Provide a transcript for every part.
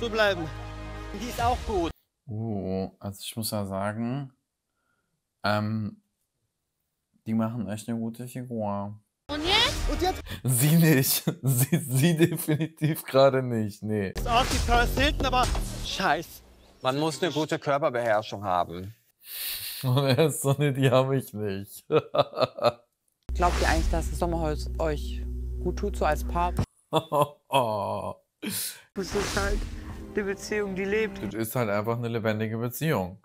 zu bleiben. Die ist auch gut. Uh, also ich muss ja sagen, ähm, die machen echt eine gute Figur. Und jetzt? Und jetzt? Sie nicht. Sie, sie definitiv gerade nicht, nee. Ist auch die Paris Hilton, aber scheiß. Man muss eine gute Körperbeherrschung haben. Und er so eine, die habe ich nicht. Glaubt ihr eigentlich, dass das Sommerholz euch gut tut, so als Paar? oh. Das ist halt eine Beziehung, die lebt. Das ist halt einfach eine lebendige Beziehung.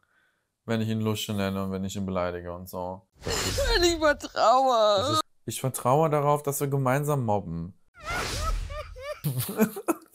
Wenn ich ihn Lusche nenne und wenn ich ihn beleidige und so. Wenn ich vertraue. ich vertraue darauf, dass wir gemeinsam mobben.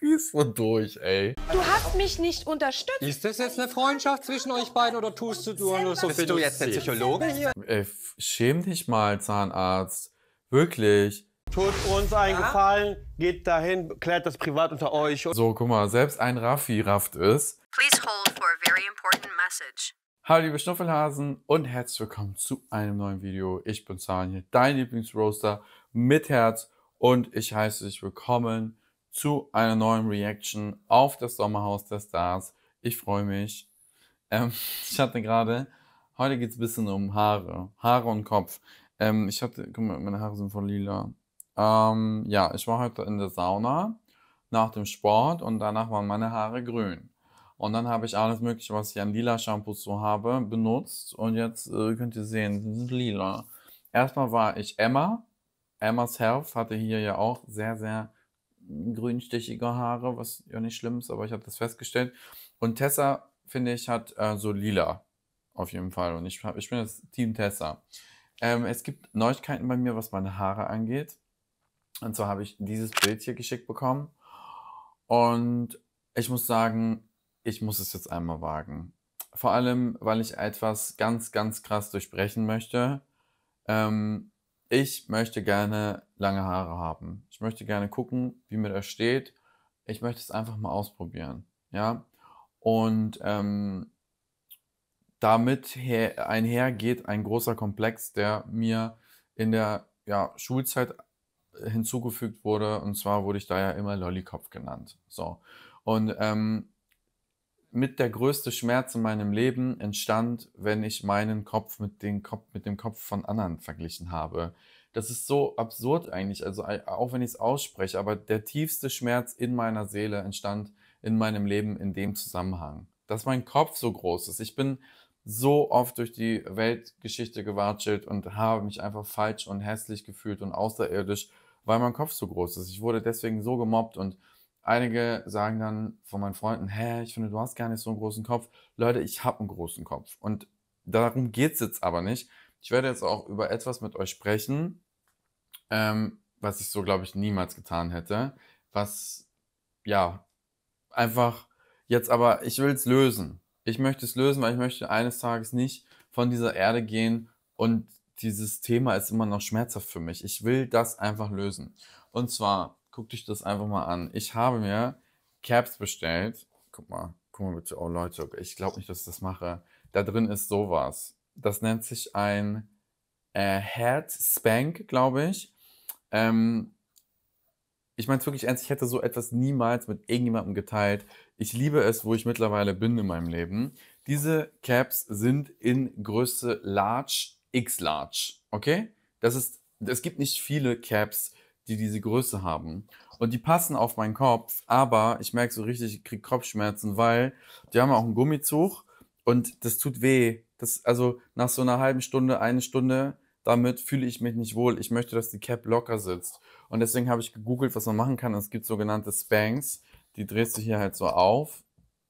Wie ist so durch, ey. Du hast mich nicht unterstützt. Ist das jetzt eine Freundschaft zwischen euch beiden oder tust du nur so Bist du jetzt der Psychologe hier? Ey, schäm dich mal, Zahnarzt. Wirklich. Tut uns einen Gefallen, geht dahin, klärt das privat unter euch. So, guck mal, selbst ein Raffi rafft es. Please hold for a very important message. Hallo liebe Schnuffelhasen und herzlich willkommen zu einem neuen Video. Ich bin Sanje, dein Lieblingsroaster mit Herz und ich heiße dich willkommen zu einer neuen Reaction auf das Sommerhaus der Stars. Ich freue mich. Ähm, ich hatte gerade, heute geht es ein bisschen um Haare, Haare und Kopf. Ähm, ich hatte, guck mal, meine Haare sind voll lila. Ähm, ja, ich war heute in der Sauna nach dem Sport und danach waren meine Haare grün. Und dann habe ich alles Mögliche, was ich an lila Shampoos so habe, benutzt. Und jetzt äh, könnt ihr sehen, die sind lila. Erstmal war ich Emma. Emma's Health hatte hier ja auch sehr, sehr grünstichige Haare, was ja nicht schlimm ist, aber ich habe das festgestellt. Und Tessa, finde ich, hat äh, so lila. Auf jeden Fall. Und ich, ich bin das Team Tessa. Ähm, es gibt Neuigkeiten bei mir, was meine Haare angeht. Und zwar habe ich dieses Bild hier geschickt bekommen. Und ich muss sagen, ich muss es jetzt einmal wagen. Vor allem, weil ich etwas ganz, ganz krass durchbrechen möchte. Ähm, ich möchte gerne lange Haare haben. Ich möchte gerne gucken, wie mir das steht. Ich möchte es einfach mal ausprobieren. Ja. Und ähm, damit einher geht ein großer Komplex, der mir in der ja, Schulzeit hinzugefügt wurde. Und zwar wurde ich da ja immer Lollikopf genannt. So. Und ähm, mit der größte Schmerz in meinem Leben entstand, wenn ich meinen Kopf mit, den Kopf mit dem Kopf von anderen verglichen habe. Das ist so absurd eigentlich, also auch wenn ich es ausspreche, aber der tiefste Schmerz in meiner Seele entstand in meinem Leben in dem Zusammenhang. Dass mein Kopf so groß ist. Ich bin so oft durch die Weltgeschichte gewatschelt und habe mich einfach falsch und hässlich gefühlt und außerirdisch weil mein Kopf so groß ist. Ich wurde deswegen so gemobbt und einige sagen dann von meinen Freunden, hä, ich finde, du hast gar nicht so einen großen Kopf. Leute, ich habe einen großen Kopf und darum geht es jetzt aber nicht. Ich werde jetzt auch über etwas mit euch sprechen, ähm, was ich so, glaube ich, niemals getan hätte, was, ja, einfach jetzt aber, ich will es lösen. Ich möchte es lösen, weil ich möchte eines Tages nicht von dieser Erde gehen und dieses Thema ist immer noch schmerzhaft für mich. Ich will das einfach lösen. Und zwar, guck dich das einfach mal an. Ich habe mir Caps bestellt. Guck mal, guck mal bitte. Oh Leute, ich glaube nicht, dass ich das mache. Da drin ist sowas. Das nennt sich ein äh, Head Spank, glaube ich. Ähm, ich meine es wirklich ernst, ich hätte so etwas niemals mit irgendjemandem geteilt. Ich liebe es, wo ich mittlerweile bin in meinem Leben. Diese Caps sind in Größe Large X-Large, okay? Das ist, es gibt nicht viele Caps, die diese Größe haben. Und die passen auf meinen Kopf, aber ich merke so richtig, ich kriege Kopfschmerzen, weil die haben auch einen Gummizug und das tut weh. Das, also nach so einer halben Stunde, eine Stunde, damit fühle ich mich nicht wohl. Ich möchte, dass die Cap locker sitzt. Und deswegen habe ich gegoogelt, was man machen kann. Es gibt sogenannte Spanks, die drehst du hier halt so auf,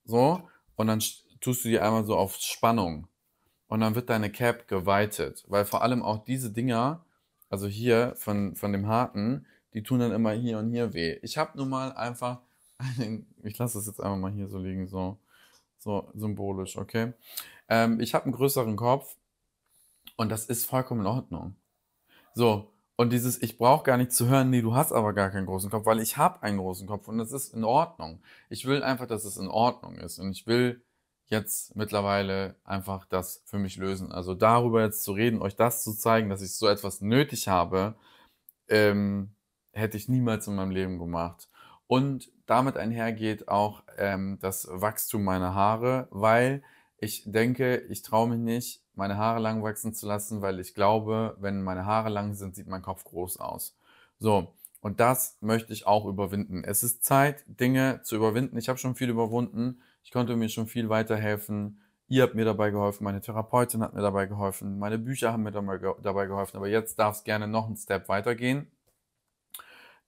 so, und dann tust du die einmal so auf Spannung und dann wird deine Cap geweitet. Weil vor allem auch diese Dinger, also hier von, von dem Harten, die tun dann immer hier und hier weh. Ich habe nun mal einfach einen, ich lasse das jetzt einfach mal hier so liegen, so, so symbolisch, okay? Ähm, ich habe einen größeren Kopf und das ist vollkommen in Ordnung. So, und dieses, ich brauche gar nicht zu hören, nee, du hast aber gar keinen großen Kopf, weil ich habe einen großen Kopf und das ist in Ordnung. Ich will einfach, dass es in Ordnung ist und ich will jetzt mittlerweile einfach das für mich lösen. Also darüber jetzt zu reden, euch das zu zeigen, dass ich so etwas nötig habe, ähm, hätte ich niemals in meinem Leben gemacht. Und damit einhergeht auch ähm, das Wachstum meiner Haare, weil ich denke, ich traue mich nicht, meine Haare lang wachsen zu lassen, weil ich glaube, wenn meine Haare lang sind, sieht mein Kopf groß aus. So, und das möchte ich auch überwinden. Es ist Zeit, Dinge zu überwinden. Ich habe schon viel überwunden. Ich konnte mir schon viel weiterhelfen. Ihr habt mir dabei geholfen, meine Therapeutin hat mir dabei geholfen, meine Bücher haben mir dabei geholfen. Aber jetzt darf es gerne noch einen Step weitergehen.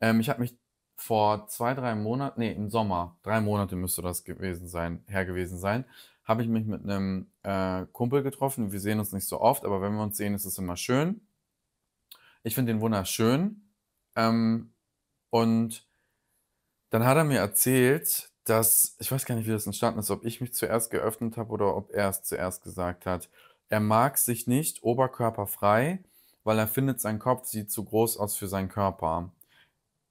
Ähm, ich habe mich vor zwei, drei Monaten, nee, im Sommer, drei Monate müsste das gewesen sein, her gewesen sein, habe ich mich mit einem äh, Kumpel getroffen. Wir sehen uns nicht so oft, aber wenn wir uns sehen, ist es immer schön. Ich finde den wunderschön. Ähm, und dann hat er mir erzählt, dass, ich weiß gar nicht, wie das entstanden ist, ob ich mich zuerst geöffnet habe oder ob er es zuerst gesagt hat. Er mag sich nicht oberkörperfrei, weil er findet, sein Kopf sieht zu groß aus für seinen Körper.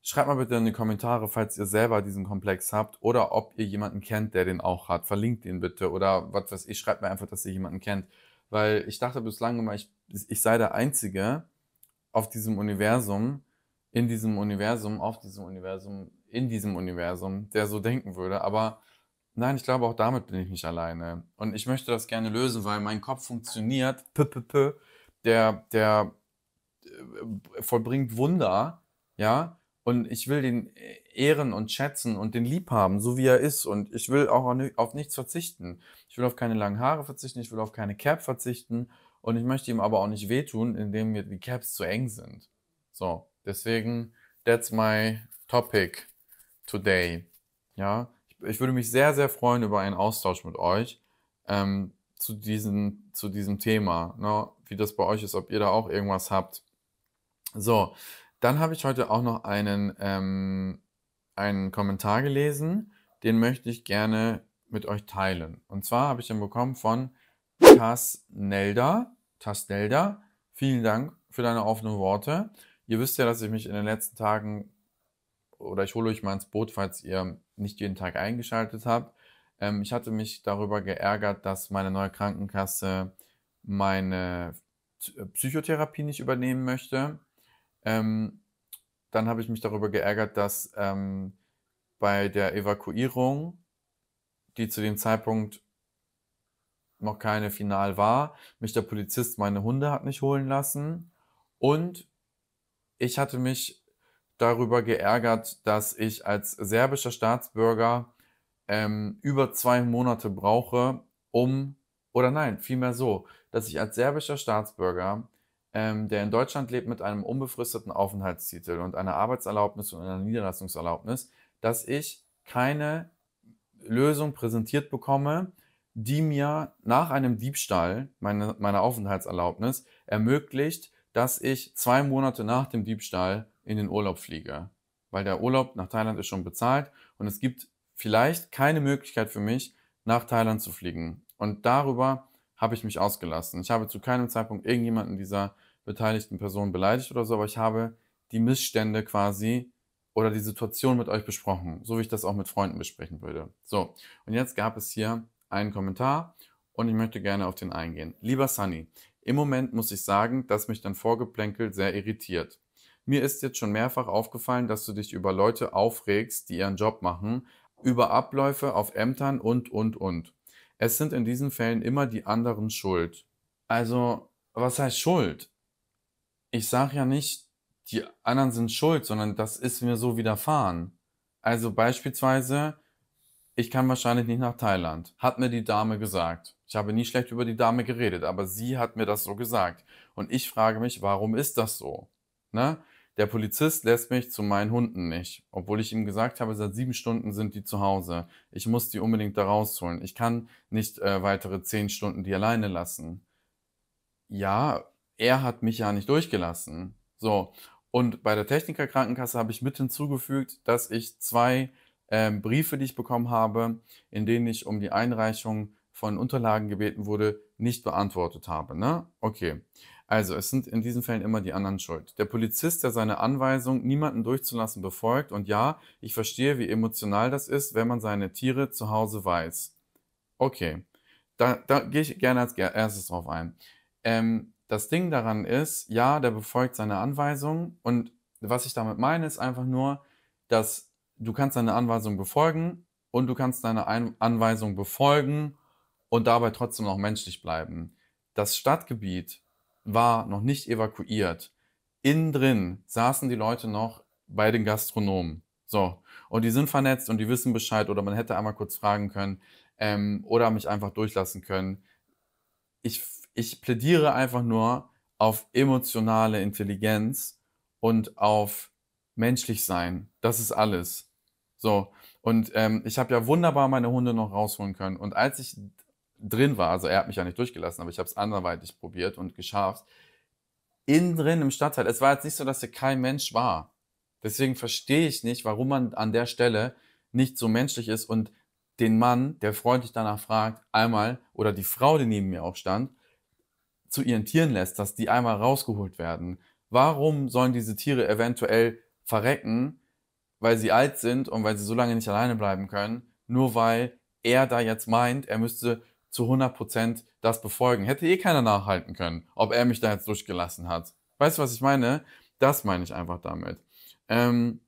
Schreibt mal bitte in die Kommentare, falls ihr selber diesen Komplex habt oder ob ihr jemanden kennt, der den auch hat. Verlinkt ihn bitte oder was weiß ich, schreibt mir einfach, dass ihr jemanden kennt. Weil ich dachte bislang immer, ich, ich sei der Einzige auf diesem Universum, in diesem Universum, auf diesem Universum, in diesem Universum, der so denken würde. Aber nein, ich glaube, auch damit bin ich nicht alleine. Und ich möchte das gerne lösen, weil mein Kopf funktioniert. P -p -p, der, der äh, vollbringt Wunder, ja. Und ich will den äh, ehren und schätzen und den lieb haben, so wie er ist. Und ich will auch auf nichts verzichten. Ich will auf keine langen Haare verzichten, ich will auf keine Cap verzichten. Und ich möchte ihm aber auch nicht wehtun, indem mir die Caps zu eng sind. So, deswegen, that's my topic today. Ja, ich, ich würde mich sehr, sehr freuen über einen Austausch mit euch ähm, zu, diesen, zu diesem Thema. Ne? Wie das bei euch ist, ob ihr da auch irgendwas habt. So, dann habe ich heute auch noch einen, ähm, einen Kommentar gelesen, den möchte ich gerne mit euch teilen. Und zwar habe ich den bekommen von Tas Nelda. Tas Nelda, vielen Dank für deine offenen Worte. Ihr wisst ja, dass ich mich in den letzten Tagen oder ich hole euch mal ins Boot, falls ihr nicht jeden Tag eingeschaltet habt. Ähm, ich hatte mich darüber geärgert, dass meine neue Krankenkasse meine äh, Psychotherapie nicht übernehmen möchte. Ähm, dann habe ich mich darüber geärgert, dass ähm, bei der Evakuierung, die zu dem Zeitpunkt noch keine final war, mich der Polizist meine Hunde hat nicht holen lassen und ich hatte mich darüber geärgert, dass ich als serbischer Staatsbürger ähm, über zwei Monate brauche, um, oder nein, vielmehr so, dass ich als serbischer Staatsbürger, ähm, der in Deutschland lebt mit einem unbefristeten Aufenthaltstitel und einer Arbeitserlaubnis und einer Niederlassungserlaubnis, dass ich keine Lösung präsentiert bekomme, die mir nach einem Diebstahl meine, meiner Aufenthaltserlaubnis ermöglicht, dass ich zwei Monate nach dem Diebstahl in den Urlaub fliege. Weil der Urlaub nach Thailand ist schon bezahlt und es gibt vielleicht keine Möglichkeit für mich, nach Thailand zu fliegen. Und darüber habe ich mich ausgelassen. Ich habe zu keinem Zeitpunkt irgendjemanden dieser beteiligten Person beleidigt oder so, aber ich habe die Missstände quasi oder die Situation mit euch besprochen, so wie ich das auch mit Freunden besprechen würde. So, und jetzt gab es hier einen Kommentar und ich möchte gerne auf den eingehen. Lieber Sunny, im Moment muss ich sagen, dass mich dein Vorgeplänkel sehr irritiert. Mir ist jetzt schon mehrfach aufgefallen, dass du dich über Leute aufregst, die ihren Job machen, über Abläufe auf Ämtern und, und, und. Es sind in diesen Fällen immer die anderen schuld. Also, was heißt schuld? Ich sage ja nicht, die anderen sind schuld, sondern das ist mir so widerfahren. Also beispielsweise, ich kann wahrscheinlich nicht nach Thailand, hat mir die Dame gesagt. Ich habe nie schlecht über die Dame geredet, aber sie hat mir das so gesagt. Und ich frage mich, warum ist das so? Ne? Der Polizist lässt mich zu meinen Hunden nicht, obwohl ich ihm gesagt habe, seit sieben Stunden sind die zu Hause. Ich muss die unbedingt da rausholen. Ich kann nicht äh, weitere zehn Stunden die alleine lassen. Ja, er hat mich ja nicht durchgelassen. So. Und bei der Technikerkrankenkasse habe ich mit hinzugefügt, dass ich zwei äh, Briefe, die ich bekommen habe, in denen ich um die Einreichung von Unterlagen gebeten wurde, nicht beantwortet habe. Ne? Okay. Also es sind in diesen Fällen immer die anderen schuld. Der Polizist, der seine Anweisung, niemanden durchzulassen, befolgt. Und ja, ich verstehe, wie emotional das ist, wenn man seine Tiere zu Hause weiß. Okay, da, da gehe ich gerne als erstes drauf ein. Ähm, das Ding daran ist, ja, der befolgt seine Anweisung. Und was ich damit meine, ist einfach nur, dass du kannst deine Anweisung befolgen und du kannst deine Ein Anweisung befolgen und dabei trotzdem noch menschlich bleiben. Das Stadtgebiet war noch nicht evakuiert. Innen drin saßen die Leute noch bei den Gastronomen. So. Und die sind vernetzt und die wissen Bescheid oder man hätte einmal kurz fragen können ähm, oder mich einfach durchlassen können. Ich, ich plädiere einfach nur auf emotionale Intelligenz und auf menschlich sein. Das ist alles. So. Und ähm, ich habe ja wunderbar meine Hunde noch rausholen können. Und als ich drin war, also er hat mich ja nicht durchgelassen, aber ich habe es anderweitig probiert und geschafft. Innen drin im Stadtteil, es war jetzt nicht so, dass er kein Mensch war. Deswegen verstehe ich nicht, warum man an der Stelle nicht so menschlich ist und den Mann, der freundlich danach fragt, einmal oder die Frau, die neben mir auch stand, zu ihren Tieren lässt, dass die einmal rausgeholt werden. Warum sollen diese Tiere eventuell verrecken, weil sie alt sind und weil sie so lange nicht alleine bleiben können, nur weil er da jetzt meint, er müsste zu 100% das befolgen. Hätte eh keiner nachhalten können, ob er mich da jetzt durchgelassen hat. Weißt du, was ich meine? Das meine ich einfach damit. Ähm,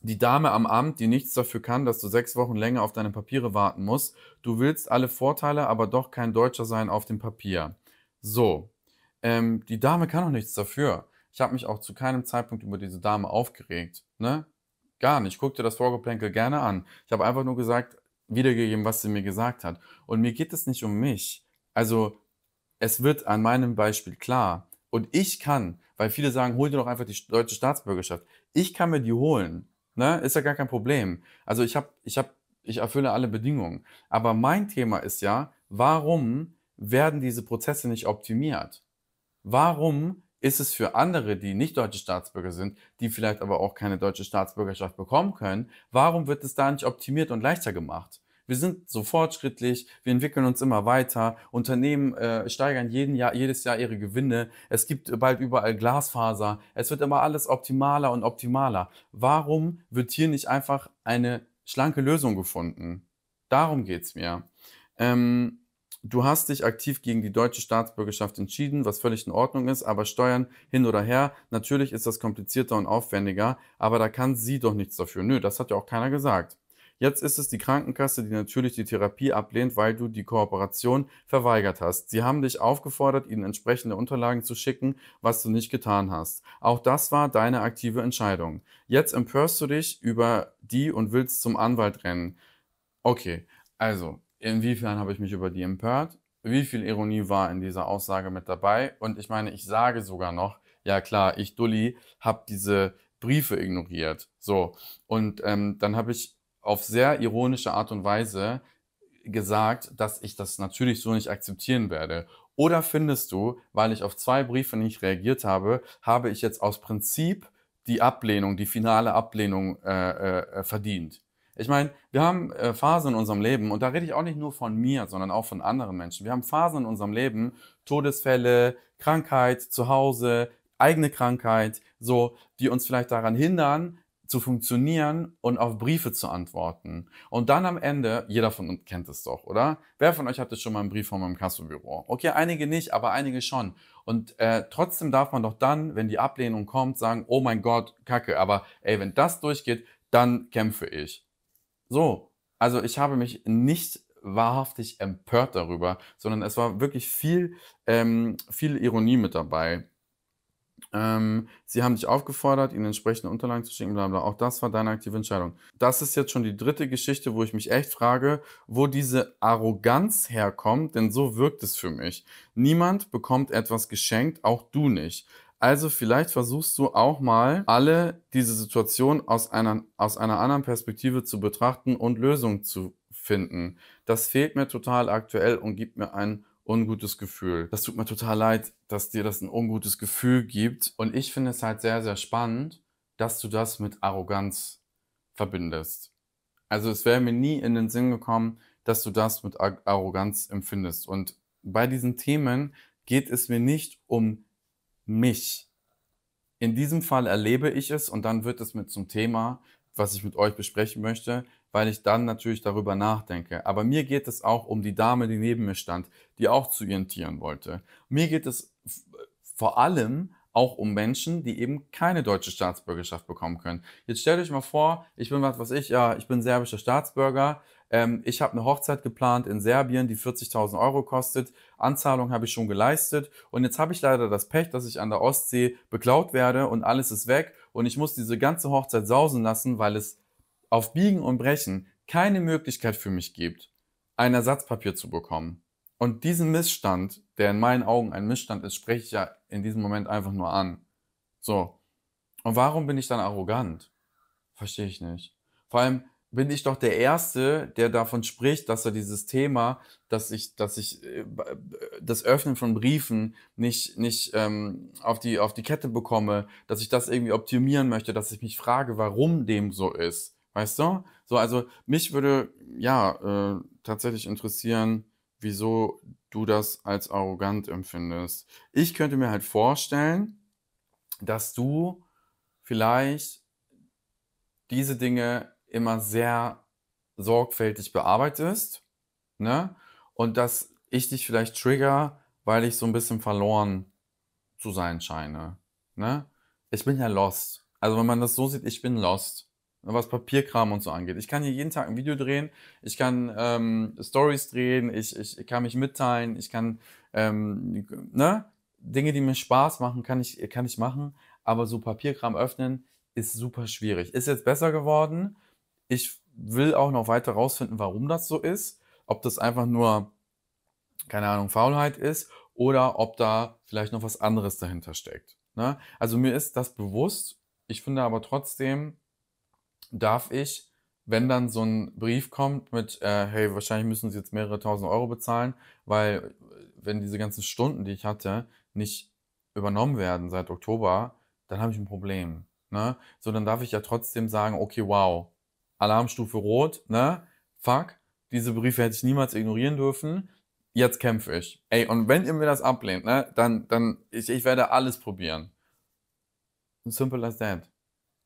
die Dame am Amt, die nichts dafür kann, dass du sechs Wochen länger auf deine Papiere warten musst. Du willst alle Vorteile, aber doch kein Deutscher sein auf dem Papier. So, ähm, die Dame kann auch nichts dafür. Ich habe mich auch zu keinem Zeitpunkt über diese Dame aufgeregt. Ne? Gar nicht. Guck dir das Vorgeplänkel gerne an. Ich habe einfach nur gesagt, wiedergegeben, was sie mir gesagt hat. Und mir geht es nicht um mich. Also es wird an meinem Beispiel klar. Und ich kann, weil viele sagen, hol dir doch einfach die deutsche Staatsbürgerschaft. Ich kann mir die holen. Ne? Ist ja gar kein Problem. Also ich habe, ich habe, ich erfülle alle Bedingungen. Aber mein Thema ist ja, warum werden diese Prozesse nicht optimiert? Warum ist es für andere, die nicht deutsche Staatsbürger sind, die vielleicht aber auch keine deutsche Staatsbürgerschaft bekommen können, warum wird es da nicht optimiert und leichter gemacht? Wir sind so fortschrittlich, wir entwickeln uns immer weiter, Unternehmen äh, steigern jeden Jahr, jedes Jahr ihre Gewinne, es gibt bald überall Glasfaser, es wird immer alles optimaler und optimaler. Warum wird hier nicht einfach eine schlanke Lösung gefunden? Darum geht's mir. Ähm, du hast dich aktiv gegen die deutsche Staatsbürgerschaft entschieden, was völlig in Ordnung ist, aber Steuern hin oder her, natürlich ist das komplizierter und aufwendiger, aber da kann sie doch nichts dafür. Nö, das hat ja auch keiner gesagt. Jetzt ist es die Krankenkasse, die natürlich die Therapie ablehnt, weil du die Kooperation verweigert hast. Sie haben dich aufgefordert, ihnen entsprechende Unterlagen zu schicken, was du nicht getan hast. Auch das war deine aktive Entscheidung. Jetzt empörst du dich über die und willst zum Anwalt rennen. Okay, also, inwiefern habe ich mich über die empört? Wie viel Ironie war in dieser Aussage mit dabei? Und ich meine, ich sage sogar noch, ja klar, ich Dulli habe diese Briefe ignoriert. So, und ähm, dann habe ich auf sehr ironische Art und Weise gesagt, dass ich das natürlich so nicht akzeptieren werde. Oder findest du, weil ich auf zwei Briefe nicht reagiert habe, habe ich jetzt aus Prinzip die Ablehnung, die finale Ablehnung äh, äh, äh, verdient? Ich meine, wir haben äh, Phasen in unserem Leben, und da rede ich auch nicht nur von mir, sondern auch von anderen Menschen. Wir haben Phasen in unserem Leben, Todesfälle, Krankheit, Zuhause, eigene Krankheit, so, die uns vielleicht daran hindern, zu funktionieren und auf Briefe zu antworten. Und dann am Ende, jeder von uns kennt es doch, oder? Wer von euch hatte schon mal einen Brief von meinem Kassenbüro? Okay, einige nicht, aber einige schon. Und äh, trotzdem darf man doch dann, wenn die Ablehnung kommt, sagen, oh mein Gott, Kacke, aber ey, wenn das durchgeht, dann kämpfe ich. So, also ich habe mich nicht wahrhaftig empört darüber, sondern es war wirklich viel, ähm, viel Ironie mit dabei. Ähm, sie haben dich aufgefordert, ihnen entsprechende Unterlagen zu schicken, bla bla. Auch das war deine aktive Entscheidung. Das ist jetzt schon die dritte Geschichte, wo ich mich echt frage, wo diese Arroganz herkommt, denn so wirkt es für mich. Niemand bekommt etwas geschenkt, auch du nicht. Also vielleicht versuchst du auch mal, alle diese Situation aus einer, aus einer anderen Perspektive zu betrachten und Lösungen zu finden. Das fehlt mir total aktuell und gibt mir ein ungutes Gefühl. Das tut mir total leid, dass dir das ein ungutes Gefühl gibt. Und ich finde es halt sehr, sehr spannend, dass du das mit Arroganz verbindest. Also es wäre mir nie in den Sinn gekommen, dass du das mit Arroganz empfindest. Und bei diesen Themen geht es mir nicht um mich. In diesem Fall erlebe ich es und dann wird es mit zum Thema, was ich mit euch besprechen möchte, weil ich dann natürlich darüber nachdenke. Aber mir geht es auch um die Dame, die neben mir stand, die auch zu ihren Tieren wollte. Mir geht es vor allem auch um Menschen, die eben keine deutsche Staatsbürgerschaft bekommen können. Jetzt stellt euch mal vor, ich bin was, was ich, ja, ich bin serbischer Staatsbürger. Ähm, ich habe eine Hochzeit geplant in Serbien, die 40.000 Euro kostet. Anzahlung habe ich schon geleistet. Und jetzt habe ich leider das Pech, dass ich an der Ostsee beklaut werde und alles ist weg. Und ich muss diese ganze Hochzeit sausen lassen, weil es auf Biegen und Brechen keine Möglichkeit für mich gibt, ein Ersatzpapier zu bekommen. Und diesen Missstand, der in meinen Augen ein Missstand ist, spreche ich ja in diesem Moment einfach nur an. So. Und warum bin ich dann arrogant? Verstehe ich nicht. Vor allem bin ich doch der Erste, der davon spricht, dass er dieses Thema, dass ich, dass ich äh, äh, das Öffnen von Briefen nicht, nicht ähm, auf, die, auf die Kette bekomme, dass ich das irgendwie optimieren möchte, dass ich mich frage, warum dem so ist. Weißt du? So, also mich würde ja äh, tatsächlich interessieren, wieso du das als arrogant empfindest. Ich könnte mir halt vorstellen, dass du vielleicht diese Dinge immer sehr sorgfältig bearbeitest, ne? Und dass ich dich vielleicht trigger, weil ich so ein bisschen verloren zu sein scheine, ne? Ich bin ja lost. Also wenn man das so sieht, ich bin lost was Papierkram und so angeht. Ich kann hier jeden Tag ein Video drehen, ich kann ähm, Stories drehen, ich, ich kann mich mitteilen, ich kann ähm, ne? Dinge, die mir Spaß machen, kann ich, kann ich machen, aber so Papierkram öffnen ist super schwierig. Ist jetzt besser geworden. Ich will auch noch weiter rausfinden, warum das so ist. Ob das einfach nur, keine Ahnung, Faulheit ist oder ob da vielleicht noch was anderes dahinter steckt. Ne? Also mir ist das bewusst. Ich finde aber trotzdem, darf ich, wenn dann so ein Brief kommt mit, äh, hey, wahrscheinlich müssen Sie jetzt mehrere tausend Euro bezahlen, weil wenn diese ganzen Stunden, die ich hatte, nicht übernommen werden seit Oktober, dann habe ich ein Problem. Ne? So, dann darf ich ja trotzdem sagen, okay, wow, Alarmstufe rot, ne? Fuck, diese Briefe hätte ich niemals ignorieren dürfen. Jetzt kämpfe ich. Ey, und wenn ihr mir das ablehnt, ne, dann, dann, ich, ich werde alles probieren. Simple as that.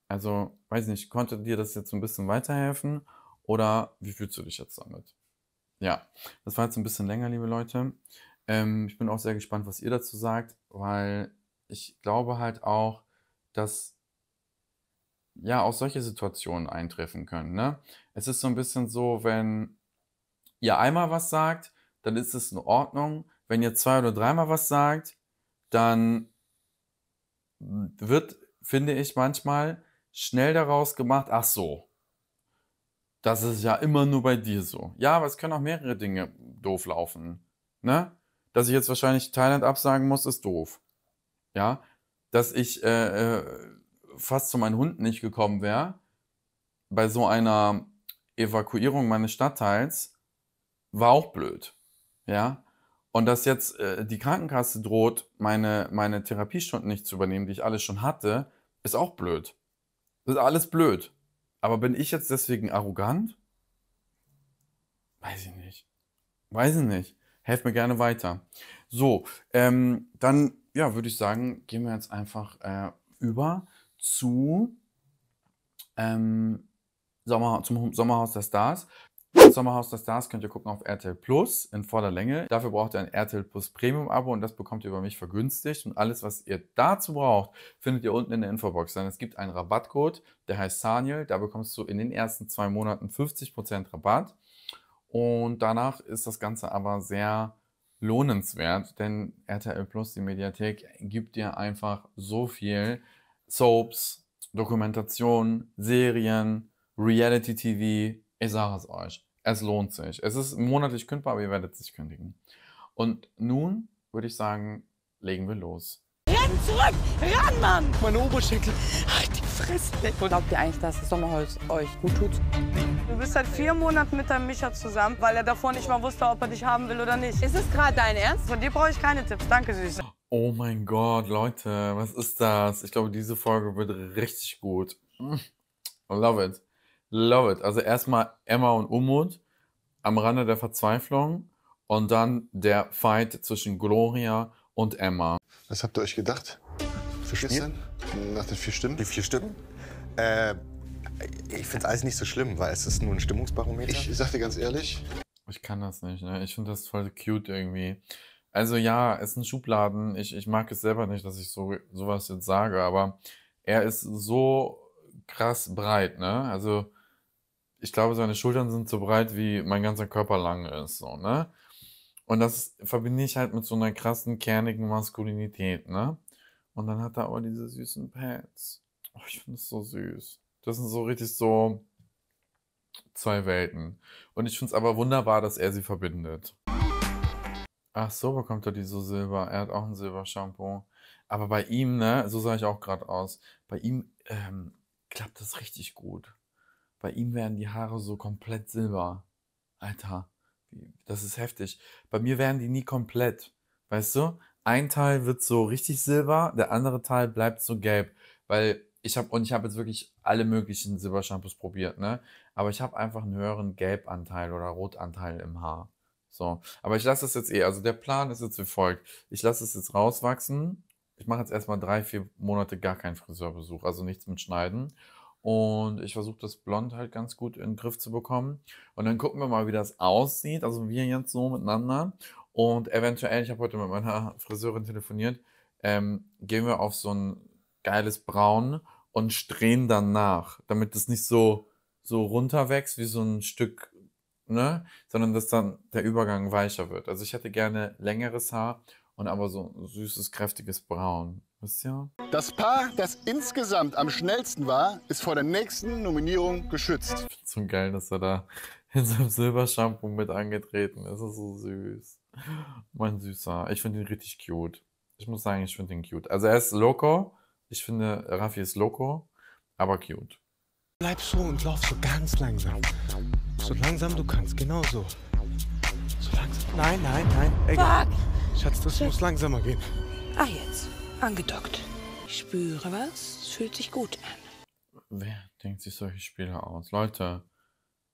Also, weiß nicht, konnte dir das jetzt so ein bisschen weiterhelfen oder wie fühlst du dich jetzt damit? Ja, das war jetzt ein bisschen länger, liebe Leute. Ähm, ich bin auch sehr gespannt, was ihr dazu sagt, weil ich glaube halt auch, dass ja auch solche Situationen eintreffen können. Ne? Es ist so ein bisschen so, wenn ihr einmal was sagt, dann ist es in Ordnung. Wenn ihr zwei oder dreimal was sagt, dann wird, finde ich manchmal, schnell daraus gemacht, ach so, das ist ja immer nur bei dir so. Ja, aber es können auch mehrere Dinge doof laufen. Ne? Dass ich jetzt wahrscheinlich Thailand absagen muss, ist doof. Ja, dass ich äh, äh fast zu meinen Hunden nicht gekommen wäre, bei so einer Evakuierung meines Stadtteils, war auch blöd. Ja, und dass jetzt äh, die Krankenkasse droht, meine, meine Therapiestunden nicht zu übernehmen, die ich alles schon hatte, ist auch blöd. Das ist alles blöd. Aber bin ich jetzt deswegen arrogant? Weiß ich nicht. Weiß ich nicht. Helf mir gerne weiter. So, ähm, dann, ja, würde ich sagen, gehen wir jetzt einfach äh, über zu ähm, Sommer, zum Sommerhaus der Stars. Sommerhaus der Stars könnt ihr gucken auf RTL Plus in voller Länge. Dafür braucht ihr ein RTL Plus Premium Abo und das bekommt ihr über mich vergünstigt. Und alles, was ihr dazu braucht, findet ihr unten in der Infobox. Denn es gibt einen Rabattcode, der heißt Saniel. Da bekommst du in den ersten zwei Monaten 50% Rabatt. Und danach ist das Ganze aber sehr lohnenswert, denn RTL Plus, die Mediathek, gibt dir einfach so viel. Soaps, Dokumentationen, Serien, Reality TV, ich sage es euch. Es lohnt sich. Es ist monatlich kündbar, aber ihr werdet es nicht kündigen. Und nun würde ich sagen, legen wir los. Renn zurück! Ran, Mann! Meine Oberschenkel. Halt die Fresse. Glaubt ihr eigentlich, dass das Sommerholz euch gut tut? Du bist seit vier Monaten mit deinem Micha zusammen, weil er davor nicht mal wusste, ob er dich haben will oder nicht. Ist es gerade dein Ernst? Von dir brauche ich keine Tipps. Danke, Süße. Oh mein Gott, Leute, was ist das? Ich glaube, diese Folge wird richtig gut. I mm, love it. Love it. Also erstmal Emma und Umut am Rande der Verzweiflung und dann der Fight zwischen Gloria und Emma. Was habt ihr euch gedacht? Für Spiel? Nach den vier Stimmen? Die vier Stimmen? Äh, ich finde es alles nicht so schlimm, weil es ist nur ein Stimmungsbarometer. Ich sag dir ganz ehrlich. Ich kann das nicht, ne? Ich finde das voll cute irgendwie. Also ja, es sind Schubladen. Ich, ich mag es selber nicht, dass ich so sowas jetzt sage, aber er ist so krass breit, ne? Also ich glaube, seine Schultern sind so breit, wie mein ganzer Körper lang ist, so, ne? Und das verbinde ich halt mit so einer krassen, kernigen Maskulinität, ne? Und dann hat er aber diese süßen Pads. Oh, ich finde das so süß. Das sind so richtig so zwei Welten. Und ich finde es aber wunderbar, dass er sie verbindet. Ach so, bekommt er die so Silber. Er hat auch ein Silbershampoo. Aber bei ihm, ne, so sah ich auch gerade aus, bei ihm ähm, klappt das richtig gut. Bei ihm werden die Haare so komplett silber. Alter, das ist heftig. Bei mir werden die nie komplett. Weißt du? Ein Teil wird so richtig silber, der andere Teil bleibt so gelb. Weil ich habe, und ich habe jetzt wirklich alle möglichen Silbershampoos probiert, ne? Aber ich habe einfach einen höheren Gelbanteil oder Rotanteil im Haar. So. Aber ich lasse es jetzt eh. Also der Plan ist jetzt wie folgt. Ich lasse es jetzt rauswachsen. Ich mache jetzt erstmal drei, vier Monate gar keinen Friseurbesuch, also nichts mit Schneiden. Und ich versuche das Blond halt ganz gut in den Griff zu bekommen. Und dann gucken wir mal, wie das aussieht. Also wir jetzt so miteinander. Und eventuell, ich habe heute mit meiner Friseurin telefoniert, ähm, gehen wir auf so ein geiles Braun und strähnen dann nach, damit das nicht so, so runterwächst wie so ein Stück, ne? Sondern dass dann der Übergang weicher wird. Also ich hätte gerne längeres Haar und aber so ein süßes, kräftiges Braun. Das, ja das Paar, das insgesamt am schnellsten war, ist vor der nächsten Nominierung geschützt. Ich find's so geil, dass er da in seinem Silbershampoo mit angetreten ist. Das ist so süß. Mein Süßer. Ich finde ihn richtig cute. Ich muss sagen, ich finde ihn cute. Also er ist loco. Ich finde, Raffi ist loco, aber cute. Bleib so und lauf so ganz langsam. So langsam du kannst, genau so. So langsam. Nein, nein, nein. Ey, Fuck! Schatz, das Shit. muss langsamer gehen. Ah, jetzt angedockt. Ich spüre was, es fühlt sich gut an. Wer denkt sich solche Spiele aus? Leute,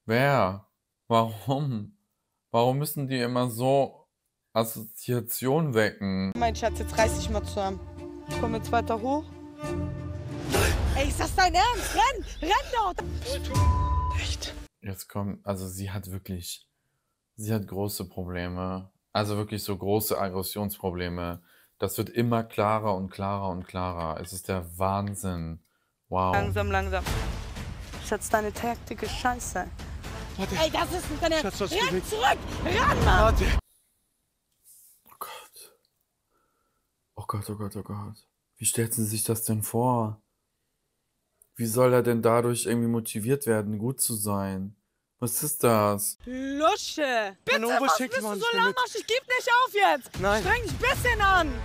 wer? Warum? Warum müssen die immer so Assoziationen wecken? Mein Schatz, jetzt reiß dich mal zusammen. Ich komme jetzt weiter hoch. Ey, ist das dein Ernst? Renn! Renn dort! Echt? Jetzt kommt, also sie hat wirklich, sie hat große Probleme. Also wirklich so große Aggressionsprobleme. Das wird immer klarer und klarer und klarer. Es ist der Wahnsinn. Wow. Langsam, langsam. Schatz, deine Taktik ist scheiße. Warte. Ey, das ist deine... Schatz, was Renn zurück! Ran, Mann! Warte. Oh Gott. Oh Gott, oh Gott, oh Gott. Wie stellt sie sich das denn vor? Wie soll er denn dadurch irgendwie motiviert werden, gut zu sein? Was ist das? Lusche! Bitte, Meine was bist du so Ich geb nicht auf jetzt! Nein! Streng dich ein bisschen an!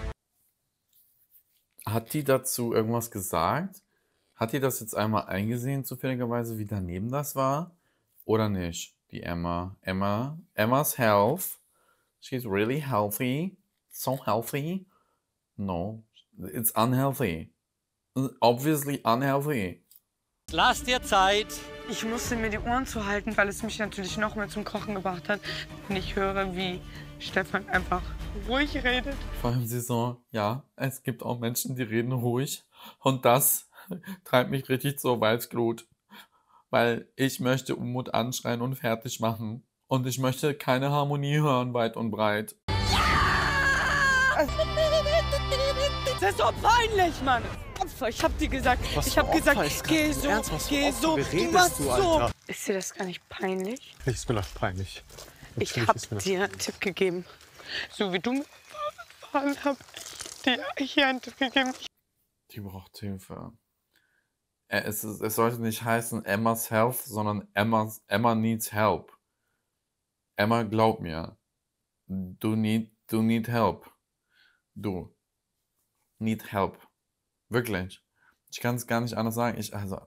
Hat die dazu irgendwas gesagt? Hat die das jetzt einmal eingesehen, zufälligerweise, wie daneben das war? Oder nicht? Die Emma. Emma. Emma's health. She's really healthy. So healthy. No. It's unhealthy. Obviously unhealthy. Lass dir Zeit. Ich musste mir die Ohren zuhalten, weil es mich natürlich noch mehr zum Kochen gebracht hat, wenn ich höre, wie Stefan einfach ruhig redet. Vor allem sie so, ja, es gibt auch Menschen, die reden ruhig. Und das treibt mich richtig zur Weißglut. Weil ich möchte Unmut anschreien und fertig machen. Und ich möchte keine Harmonie hören, weit und breit. Ja! Das ist so peinlich, Mann! Opfer. Ich hab dir gesagt, was ich hab gesagt, geh so, Ernst, was geh so, du machst du, so. Ist dir das gar nicht peinlich? Ist mir das peinlich. Natürlich ich hab dir einen Tipp gegeben. So wie du mir hab dir hier einen Tipp gegeben. Die braucht Hilfe. Äh, es, ist, es sollte nicht heißen Emma's Health, sondern Emma's, Emma needs help. Emma, glaub mir. Du need, du need help. Du need help. Wirklich. Ich kann es gar nicht anders sagen. Ich, also,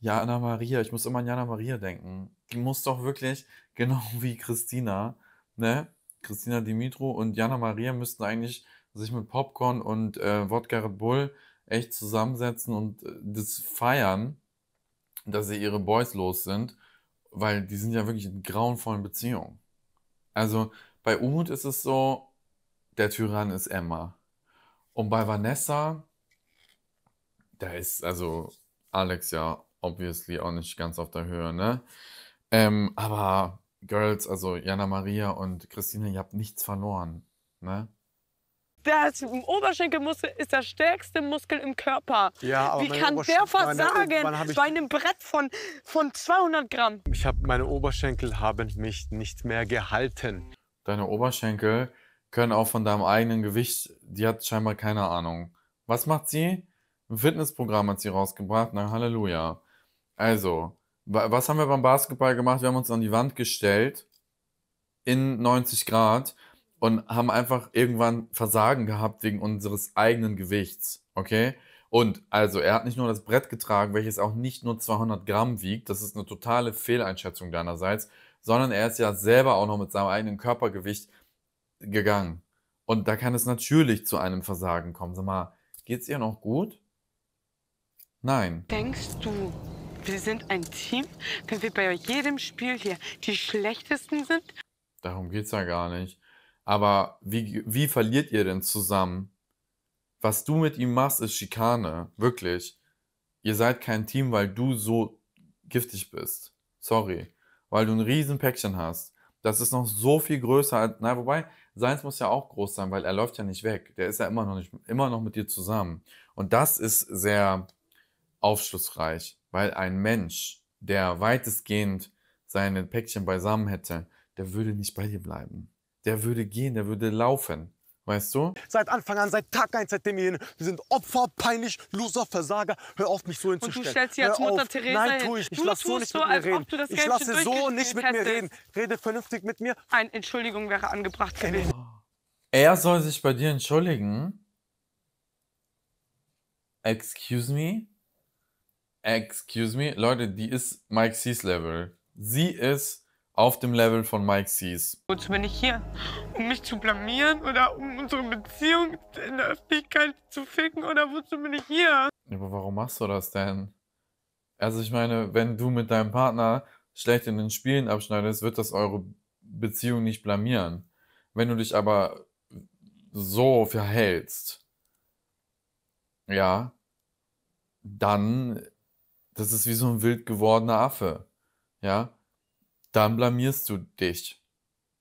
Jana Maria, ich muss immer an Jana Maria denken. Die muss doch wirklich, genau wie Christina, ne? Christina Dimitro und Jana Maria müssten eigentlich sich mit Popcorn und äh, Wodka Red Bull echt zusammensetzen und äh, das feiern, dass sie ihre Boys los sind, weil die sind ja wirklich in grauenvollen Beziehungen. Also bei Umut ist es so, der Tyrann ist Emma. Und bei Vanessa da ist also Alex ja obviously auch nicht ganz auf der Höhe, ne? Ähm, aber Girls, also Jana Maria und Christine, ihr habt nichts verloren, ne? Der Oberschenkelmuskel ist der stärkste Muskel im Körper. Ja, aber Wie kann der versagen meine, bei einem Brett von, von 200 Gramm? Ich habe meine Oberschenkel haben mich nicht mehr gehalten. Deine Oberschenkel können auch von deinem eigenen Gewicht, die hat scheinbar keine Ahnung. Was macht sie? Ein Fitnessprogramm hat sie rausgebracht. Na, ne? Halleluja. Also, was haben wir beim Basketball gemacht? Wir haben uns an die Wand gestellt in 90 Grad und haben einfach irgendwann Versagen gehabt wegen unseres eigenen Gewichts. Okay? Und also, er hat nicht nur das Brett getragen, welches auch nicht nur 200 Gramm wiegt. Das ist eine totale Fehleinschätzung deinerseits. Sondern er ist ja selber auch noch mit seinem eigenen Körpergewicht gegangen. Und da kann es natürlich zu einem Versagen kommen. Sag mal, geht's ihr noch gut? Nein. Denkst du, wir sind ein Team, wenn wir bei jedem Spiel hier die schlechtesten sind? Darum geht's ja gar nicht. Aber wie, wie verliert ihr denn zusammen? Was du mit ihm machst, ist Schikane. Wirklich. Ihr seid kein Team, weil du so giftig bist. Sorry. Weil du ein riesen Päckchen hast. Das ist noch so viel größer als. Na, wobei, seins muss ja auch groß sein, weil er läuft ja nicht weg. Der ist ja immer noch nicht, immer noch mit dir zusammen. Und das ist sehr aufschlussreich, weil ein Mensch, der weitestgehend seine Päckchen beisammen hätte, der würde nicht bei dir bleiben. Der würde gehen, der würde laufen. Weißt du? Seit Anfang an, seit Tag 1, seitdem wir hin, wir sind Opfer, peinlich, Loser, Versager. Hör auf, mich so hinzustellen. Und du stellst dich als Mutter Theresa Nein, tu ich. Ich lasse so nicht so, mit mir reden. ich lasse so nicht mit mir reden. Rede vernünftig mit mir. Eine Entschuldigung wäre angebracht gewesen. Er soll sich bei dir entschuldigen? Excuse me? Excuse me, Leute, die ist Mike C's Level. Sie ist auf dem Level von Mike Sees. Wozu bin ich hier? Um mich zu blamieren oder um unsere Beziehung in der Öffentlichkeit zu ficken oder wozu bin ich hier? Aber warum machst du das denn? Also ich meine, wenn du mit deinem Partner schlecht in den Spielen abschneidest, wird das eure Beziehung nicht blamieren. Wenn du dich aber so verhältst, ja, dann das ist wie so ein wild gewordener Affe. Ja? Dann blamierst du dich.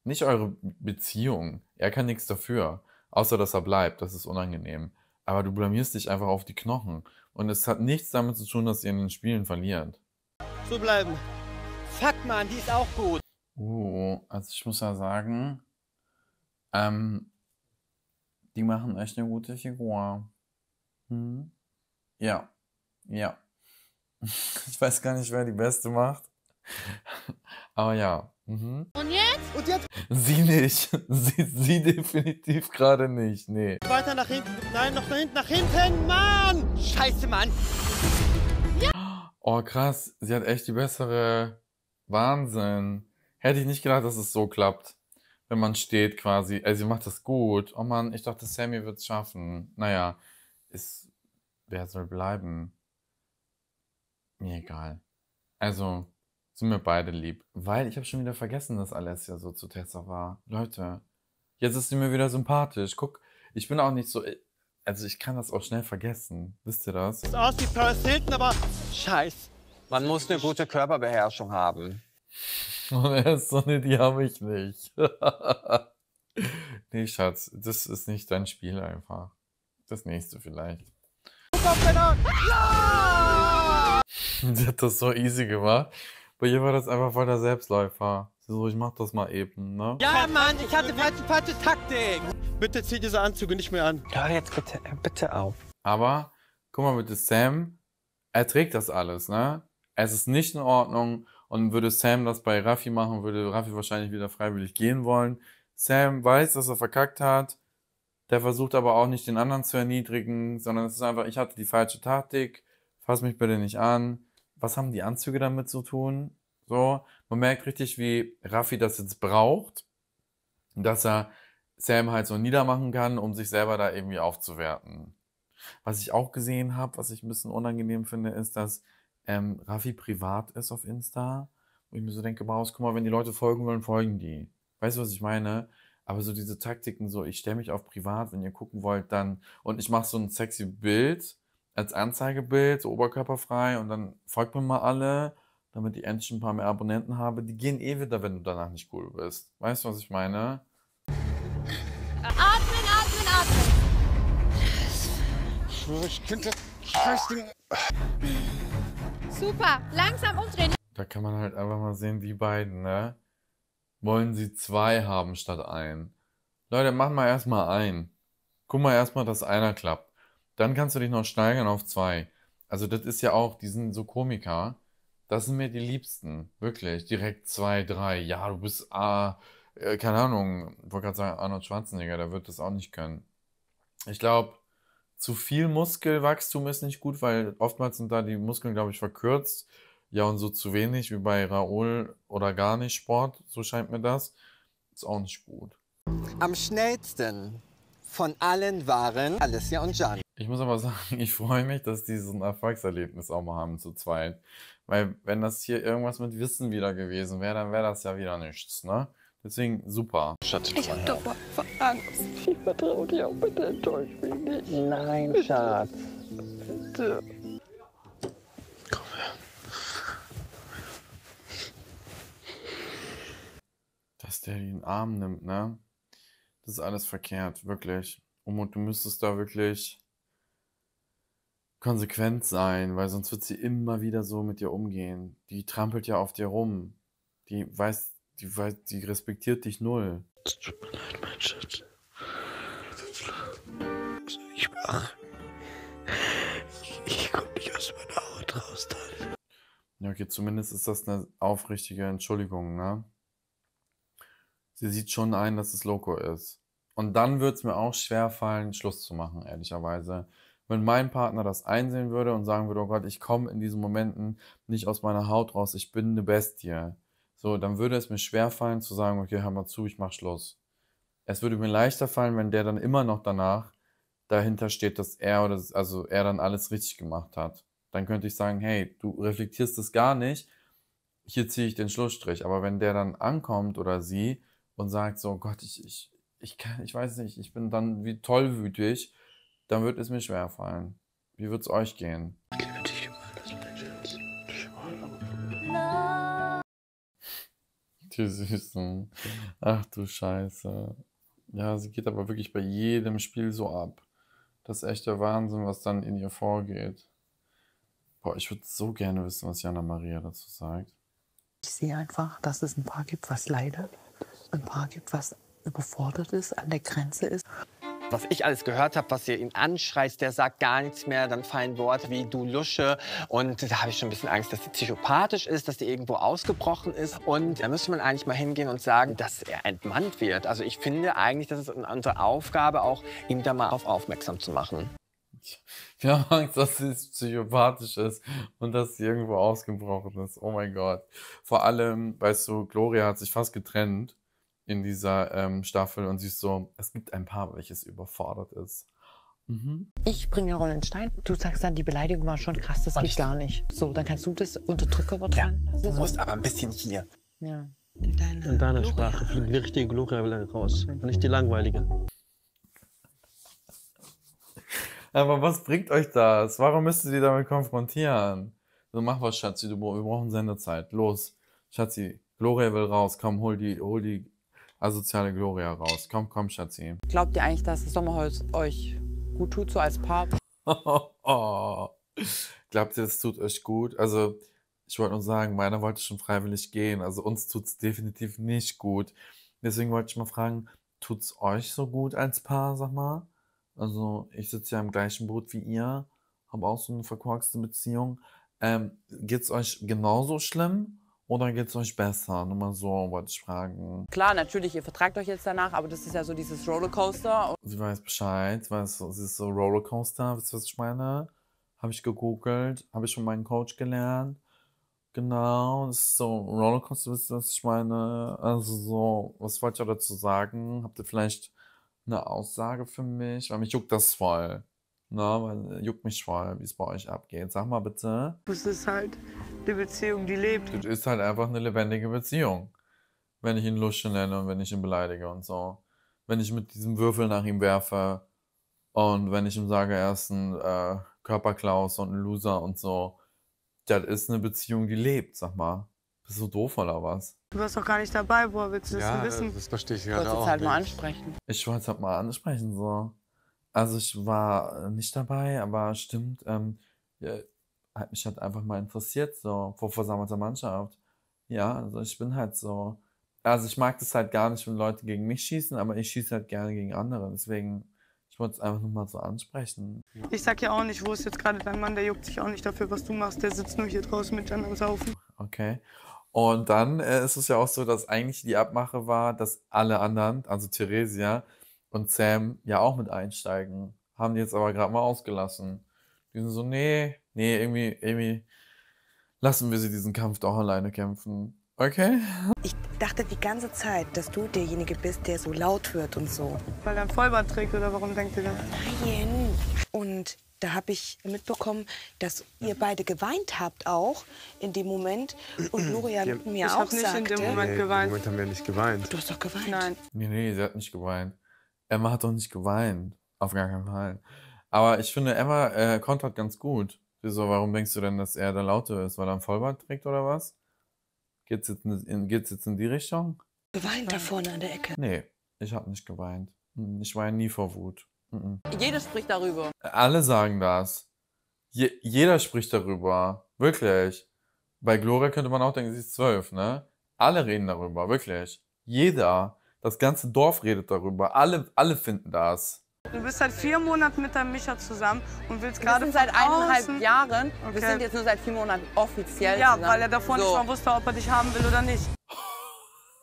Nicht eure Beziehung. Er kann nichts dafür. Außer, dass er bleibt. Das ist unangenehm. Aber du blamierst dich einfach auf die Knochen. Und es hat nichts damit zu tun, dass ihr in den Spielen verliert. So bleiben. Fuck, man, die ist auch gut. Uh, also ich muss ja sagen, ähm, die machen echt eine gute Figur. Hm? Ja. Ja. Ich weiß gar nicht, wer die beste macht. Aber ja. Mhm. Und jetzt? Und jetzt? Sie nicht. Sie, sie definitiv gerade nicht. Nee. Weiter nach hinten. Nein, noch nach hinten. Nach hinten, Mann! Scheiße, Mann! Ja. Oh, krass. Sie hat echt die bessere. Wahnsinn. Hätte ich nicht gedacht, dass es so klappt. Wenn man steht quasi. Also, sie macht das gut. Oh Mann, ich dachte, Sammy wird es schaffen. Naja, ist. Wer soll bleiben? Mir egal. Also, sind mir beide lieb. Weil ich habe schon wieder vergessen, dass Alessia so zu Tessa war. Leute, jetzt ist sie mir wieder sympathisch. Guck, ich bin auch nicht so. Äh, also ich kann das auch schnell vergessen. Wisst ihr das? Sieht aus wie Paris Hilton, aber scheiß. Man muss eine gute Körperbeherrschung haben. Und er ist so eine, die habe ich nicht. nee, Schatz, das ist nicht dein Spiel einfach. Das nächste vielleicht. Guck sie hat das so easy gemacht. Bei ihr war das einfach voll der Selbstläufer. Sie so, ich mach das mal eben, ne? Ja, Mann, ich hatte falsche, falsche Taktik. Bitte zieh diese Anzüge nicht mehr an. Ja, jetzt bitte, äh, bitte auf. Aber, guck mal, bitte, Sam, er trägt das alles, ne? Es ist nicht in Ordnung. Und würde Sam das bei Raffi machen, würde Raffi wahrscheinlich wieder freiwillig gehen wollen. Sam weiß, dass er verkackt hat. Der versucht aber auch nicht, den anderen zu erniedrigen, sondern es ist einfach, ich hatte die falsche Taktik. Fass mich bitte nicht an was haben die Anzüge damit zu tun? So, man merkt richtig, wie Raffi das jetzt braucht, dass er Sam halt so niedermachen kann, um sich selber da irgendwie aufzuwerten. Was ich auch gesehen habe, was ich ein bisschen unangenehm finde, ist, dass ähm, Raffi privat ist auf Insta. Und ich mir so denke, Maus, guck mal, wenn die Leute folgen wollen, folgen die. Weißt du, was ich meine? Aber so diese Taktiken, so ich stelle mich auf privat, wenn ihr gucken wollt, dann und ich mache so ein sexy Bild als Anzeigebild, so oberkörperfrei und dann folgt mir mal alle, damit ich endlich ein paar mehr Abonnenten habe. Die gehen eh wieder, wenn du danach nicht cool bist. Weißt du, was ich meine? Atmen, atmen, atmen. Ich schwöre, ich könnte das Scheißding. Super, langsam umdrehen. Da kann man halt einfach mal sehen, die beiden, ne? Wollen sie zwei haben statt einen? Leute, mach mal erstmal einen. Guck mal erstmal, dass einer klappt. Dann kannst du dich noch steigern auf zwei. Also das ist ja auch, die sind so Komiker. Das sind mir die Liebsten, wirklich. Direkt zwei, drei. Ja, du bist A, ah, äh, keine Ahnung, ich wollte gerade sagen, Arnold Schwarzenegger, der wird das auch nicht können. Ich glaube, zu viel Muskelwachstum ist nicht gut, weil oftmals sind da die Muskeln, glaube ich, verkürzt. Ja, und so zu wenig wie bei Raoul oder gar nicht Sport, so scheint mir das. Ist auch nicht gut. Am schnellsten von allen waren Alessia und Jan. Ich muss aber sagen, ich freue mich, dass die so ein Erfolgserlebnis auch mal haben zu zweit. Weil wenn das hier irgendwas mit Wissen wieder gewesen wäre, dann wäre das ja wieder nichts, ne? Deswegen super. Schatz, ich hab doch mal Angst. Ich vertraue dir auch, bitte enttäusch mich nicht. Nein, Schatz. Bitte. Komm her. Dass der den Arm nimmt, ne? Das ist alles verkehrt, wirklich. Omo, du müsstest da wirklich konsequent sein, weil sonst wird sie immer wieder so mit dir umgehen. Die trampelt ja auf dir rum. Die weiß, die weiß, die respektiert dich null. Es tut mir leid, mein Schatz. Ich war. Ich, ich komme nicht aus meiner Haut raus, dann. Ja, okay, zumindest ist das eine aufrichtige Entschuldigung, ne? Sie sieht schon ein, dass es Loco ist. Und dann wird es mir auch schwer fallen, Schluss zu machen, ehrlicherweise wenn mein Partner das einsehen würde und sagen würde, oh Gott, ich komme in diesen Momenten nicht aus meiner Haut raus, ich bin eine Bestie. So, dann würde es mir schwer fallen zu sagen, okay, hör mal zu, ich mach Schluss. Es würde mir leichter fallen, wenn der dann immer noch danach dahinter steht, dass er oder also er dann alles richtig gemacht hat. Dann könnte ich sagen, hey, du reflektierst es gar nicht, hier ziehe ich den Schlussstrich. Aber wenn der dann ankommt oder sie und sagt so, oh Gott, ich, ich, ich, kann, ich weiß nicht, ich bin dann wie tollwütig dann wird es mir schwerfallen. fallen. Wie wird's euch gehen? Die Süßen. Ach du Scheiße. Ja, sie geht aber wirklich bei jedem Spiel so ab. Das ist echt der Wahnsinn, was dann in ihr vorgeht. Boah, ich würde so gerne wissen, was Jana Maria dazu sagt. Ich sehe einfach, dass es ein Paar gibt, was leidet, ein Paar gibt, was überfordert ist, an der Grenze ist was ich alles gehört habe, was ihr ihn anschreit, der sagt gar nichts mehr, dann fallen Worte wie du Lusche und da habe ich schon ein bisschen Angst, dass sie psychopathisch ist, dass sie irgendwo ausgebrochen ist und da müsste man eigentlich mal hingehen und sagen, dass er entmannt wird. Also ich finde eigentlich, das ist unsere Aufgabe auch, ihm da mal auf aufmerksam zu machen. Wir haben Angst, dass sie psychopathisch ist und dass sie irgendwo ausgebrochen ist. Oh mein Gott. Vor allem, weißt du, Gloria hat sich fast getrennt in dieser ähm, Staffel und siehst so, es gibt ein paar, welches überfordert ist. Mhm. Ich bringe eine in Stein. Du sagst dann, die Beleidigung war schon krass, das und geht gar nicht. So, dann kannst du das Unterdrückerwort ja, also Du musst aber ein bisschen hier. Ja. In deiner, in Sprache fliegen die richtige Gloria raus und nicht die langweilige. Aber was bringt euch das? Warum müsst ihr die damit konfrontieren? So, mach was, Schatzi, du, wir brauchen Sendezeit. Los, Schatzi, Gloria will raus. Komm, hol die, hol die asoziale Gloria raus. Komm, komm, Schatzi. Glaubt ihr eigentlich, dass das Sommerholz euch gut tut, so als Paar? Glaubt ihr, das tut euch gut? Also, ich wollte nur sagen, meiner wollte schon freiwillig gehen. Also, uns tut es definitiv nicht gut. Deswegen wollte ich mal fragen, tut es euch so gut als Paar, sag mal? Also, ich sitze ja im gleichen Boot wie ihr, habe auch so eine verkorkste Beziehung. Ähm, Geht es euch genauso schlimm? Oder geht es euch besser? Nur mal so wollte ich fragen. Klar, natürlich, ihr vertragt euch jetzt danach, aber das ist ja so dieses Rollercoaster. Sie weiß Bescheid, weiß, es ist so Rollercoaster, wisst ihr, was ich meine? Habe ich gegoogelt, habe ich von meinem Coach gelernt. Genau, das ist so Rollercoaster, wisst ihr, was ich meine? Also so, was wollt ihr dazu sagen? Habt ihr vielleicht eine Aussage für mich? Weil mich juckt das voll. Na, ne, weil äh, juckt mich voll, wie es bei euch abgeht. Sag mal bitte. Das ist halt eine Beziehung, die lebt. Das ist halt einfach eine lebendige Beziehung. Wenn ich ihn Lusche nenne und wenn ich ihn beleidige und so. Wenn ich mit diesem Würfel nach ihm werfe und wenn ich ihm sage, er ist ein äh, Körperklaus und ein Loser und so. Das ist eine Beziehung, die lebt, sag mal. Bist du doof oder was? Du warst doch gar nicht dabei, woher willst du das ja, wissen? Das verstehe ich gerade auch. Ich es halt nicht. mal ansprechen. Ich wollte es halt mal ansprechen, so. Also ich war äh, nicht dabei, aber stimmt, ähm, ja, äh, hat mich halt einfach mal interessiert, so vor versammelter Mannschaft. Ja, also ich bin halt so. Also ich mag das halt gar nicht, wenn Leute gegen mich schießen, aber ich schieße halt gerne gegen andere. Deswegen, ich wollte es einfach nochmal so ansprechen. Ich sag ja auch nicht, wo ist jetzt gerade dein Mann, der juckt sich auch nicht dafür, was du machst. Der sitzt nur hier draußen mit Jan Saufen. Okay. Und dann äh, ist es ja auch so, dass eigentlich die Abmache war, dass alle anderen, also Theresia, und Sam ja auch mit einsteigen. Haben die jetzt aber gerade mal ausgelassen. Die sind so, nee, nee, irgendwie, irgendwie lassen wir sie diesen Kampf doch alleine kämpfen. Okay? Ich dachte die ganze Zeit, dass du derjenige bist, der so laut wird und so. Weil er ein Vollbart trägt oder warum denkt ihr das? Nein. Und da habe ich mitbekommen, dass ihr beide geweint habt auch in dem Moment. Und Norian haben, mir auch sagte... Ich habe nicht in dem Moment geweint. Nee, Im Moment haben wir nicht geweint. Du hast doch geweint. Nein. Nee, nee, sie hat nicht geweint. Emma hat doch nicht geweint. Auf gar keinen Fall. Aber ich finde, Emma äh, kontert halt ganz gut. Wieso, warum denkst du denn, dass er der Laute ist? Weil er ein Vollbart trägt oder was? Geht's jetzt in, geht's jetzt in die Richtung? Geweint da vorne an der Ecke. Nee, ich habe nicht geweint. Hm, ich weine nie vor Wut. Mhm. Jeder spricht darüber. Alle sagen das. Je, jeder spricht darüber. Wirklich. Bei Gloria könnte man auch denken, sie ist zwölf, ne? Alle reden darüber, wirklich. Jeder. Das ganze Dorf redet darüber. Alle, alle finden das. Du bist seit vier Monaten mit deinem Micha zusammen und willst gerade. Wir sind seit eineinhalb Jahren. Okay. Wir sind jetzt nur seit vier Monaten offiziell. Ja, zusammen. weil er davor so. nicht mal wusste, ob er dich haben will oder nicht.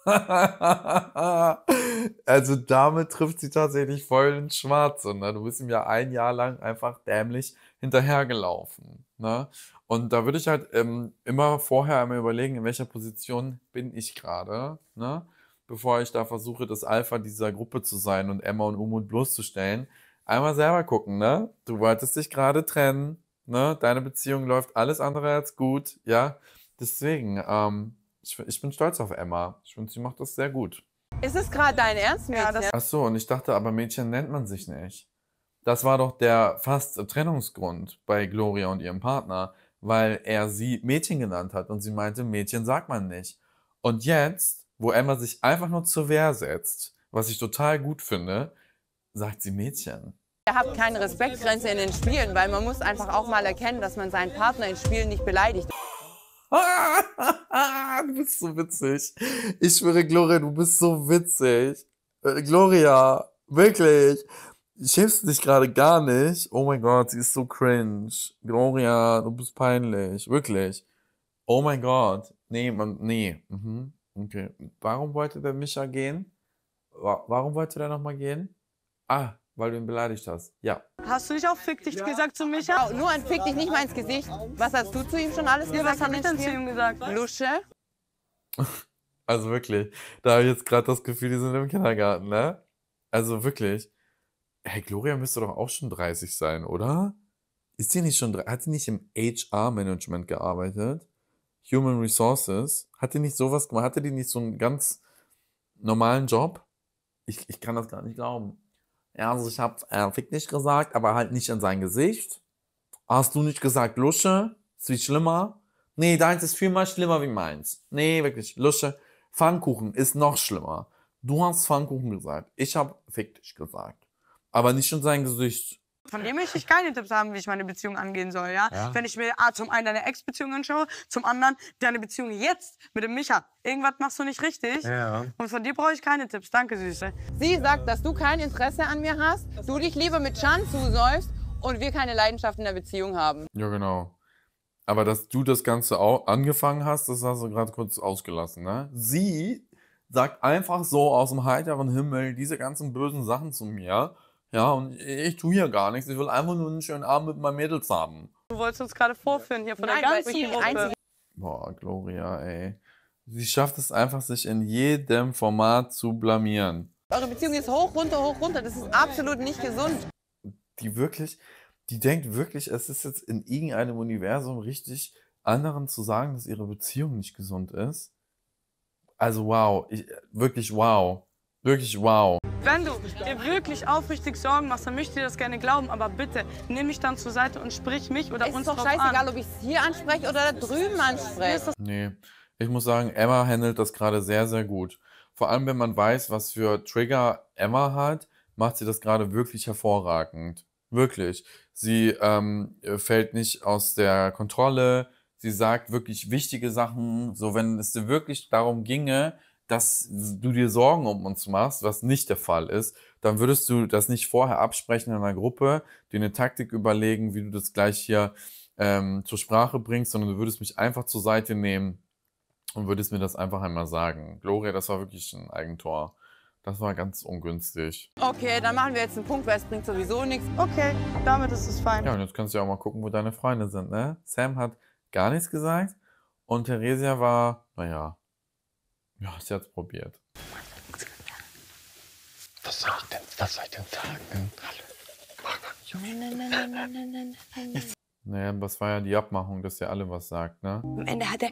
also damit trifft sie tatsächlich voll ins Schwarze. Ne? Du bist ihm ja ein Jahr lang einfach dämlich hinterhergelaufen. Ne? Und da würde ich halt ähm, immer vorher einmal überlegen, in welcher Position bin ich gerade. Ne? bevor ich da versuche, das Alpha dieser Gruppe zu sein und Emma und Umut bloßzustellen, einmal selber gucken, ne? Du wolltest dich gerade trennen, ne? Deine Beziehung läuft alles andere als gut, ja? Deswegen, ähm, ich, ich bin stolz auf Emma. Ich finde, sie macht das sehr gut. Ist es gerade dein Ernst, Mädchen? Ach so, und ich dachte, aber Mädchen nennt man sich nicht. Das war doch der fast Trennungsgrund bei Gloria und ihrem Partner, weil er sie Mädchen genannt hat und sie meinte, Mädchen sagt man nicht. Und jetzt wo Emma sich einfach nur zur Wehr setzt, was ich total gut finde, sagt sie Mädchen. Ihr habt keine Respektgrenze in den Spielen, weil man muss einfach auch mal erkennen, dass man seinen Partner in Spielen nicht beleidigt. du bist so witzig. Ich schwöre, Gloria, du bist so witzig. Äh, Gloria, wirklich. Schämst dich gerade gar nicht? Oh mein Gott, sie ist so cringe. Gloria, du bist peinlich. Wirklich. Oh mein Gott. Nee, man, nee. Mhm. Okay. Warum wollte der Micha gehen? Warum wollte der nochmal gehen? Ah, weil du ihn beleidigt hast. Ja. Hast du nicht auch Fick dich gesagt zu Micha? Au, Nur ein Fick dich nicht mal ins Gesicht. Was hast du zu ihm schon alles gesagt? Was hab ich denn zu ihm gesagt? Lusche. Also wirklich. Da habe ich jetzt gerade das Gefühl, die sind im Kindergarten, ne? Also wirklich. Hey, Gloria müsste doch auch schon 30 sein, oder? Ist sie nicht schon Hat sie nicht im HR-Management gearbeitet? Human Resources. Hatte nicht sowas gemacht? Hatte die nicht so einen ganz normalen Job? Ich, ich kann das gar nicht glauben. Ja, also ich habe äh, Fick nicht gesagt, aber halt nicht in sein Gesicht. Hast du nicht gesagt Lusche? Ist viel schlimmer. Nee, deins ist vielmal schlimmer wie meins. Nee, wirklich. Lusche. Pfannkuchen ist noch schlimmer. Du hast Pfannkuchen gesagt. Ich habe Fick dich gesagt. Aber nicht in sein Gesicht. Von dir möchte ich keine Tipps haben, wie ich meine Beziehung angehen soll, ja? ja. Wenn ich mir ah, zum einen deine Ex-Beziehung anschaue, zum anderen deine Beziehung jetzt mit dem Micha. Irgendwas machst du nicht richtig. Ja. Und von dir brauche ich keine Tipps. Danke, Süße. Sie sagt, dass du kein Interesse an mir hast, du dich lieber mit Chan zusäufst und wir keine Leidenschaft in der Beziehung haben. Ja, genau. Aber dass du das Ganze auch angefangen hast, das hast du gerade kurz ausgelassen, ne? Sie sagt einfach so aus dem heiteren Himmel diese ganzen bösen Sachen zu mir ja, und ich tue hier gar nichts. Ich will einfach nur einen schönen Abend mit meinen Mädels haben. Du wolltest uns gerade vorführen hier von Nein, der ganzen Gruppe. Boah, Gloria, ey. Sie schafft es einfach, sich in jedem Format zu blamieren. Eure Beziehung ist hoch, runter, hoch, runter. Das ist absolut nicht gesund. Die wirklich, die denkt wirklich, es ist jetzt in irgendeinem Universum richtig, anderen zu sagen, dass ihre Beziehung nicht gesund ist. Also wow, ich, wirklich wow. Wirklich wow. Wenn du dir wirklich aufrichtig Sorgen machst, dann möchte ich dir das gerne glauben. Aber bitte, nimm mich dann zur Seite und sprich mich oder es uns drauf an. scheißegal, ob ich es hier anspreche oder da drüben anspreche. Nee, ich muss sagen, Emma handelt das gerade sehr, sehr gut. Vor allem, wenn man weiß, was für Trigger Emma hat, macht sie das gerade wirklich hervorragend. Wirklich. Sie ähm, fällt nicht aus der Kontrolle. Sie sagt wirklich wichtige Sachen. So, wenn es dir wirklich darum ginge, dass du dir Sorgen um uns machst, was nicht der Fall ist, dann würdest du das nicht vorher absprechen in einer Gruppe, dir eine Taktik überlegen, wie du das gleich hier ähm, zur Sprache bringst, sondern du würdest mich einfach zur Seite nehmen und würdest mir das einfach einmal sagen. Gloria, das war wirklich ein Eigentor. Das war ganz ungünstig. Okay, dann machen wir jetzt einen Punkt, weil es bringt sowieso nichts. Okay, damit ist es fein. Ja, und jetzt kannst du ja auch mal gucken, wo deine Freunde sind, ne? Sam hat gar nichts gesagt und Theresia war, naja, ja, sie hat's probiert. Was soll ich denn, was soll ich denn sagen? Nein, nein, nein, nein, nein, nein, nein, nein, nein. Naja, das war ja die Abmachung, dass ihr alle was sagt, ne? Am Ende hat er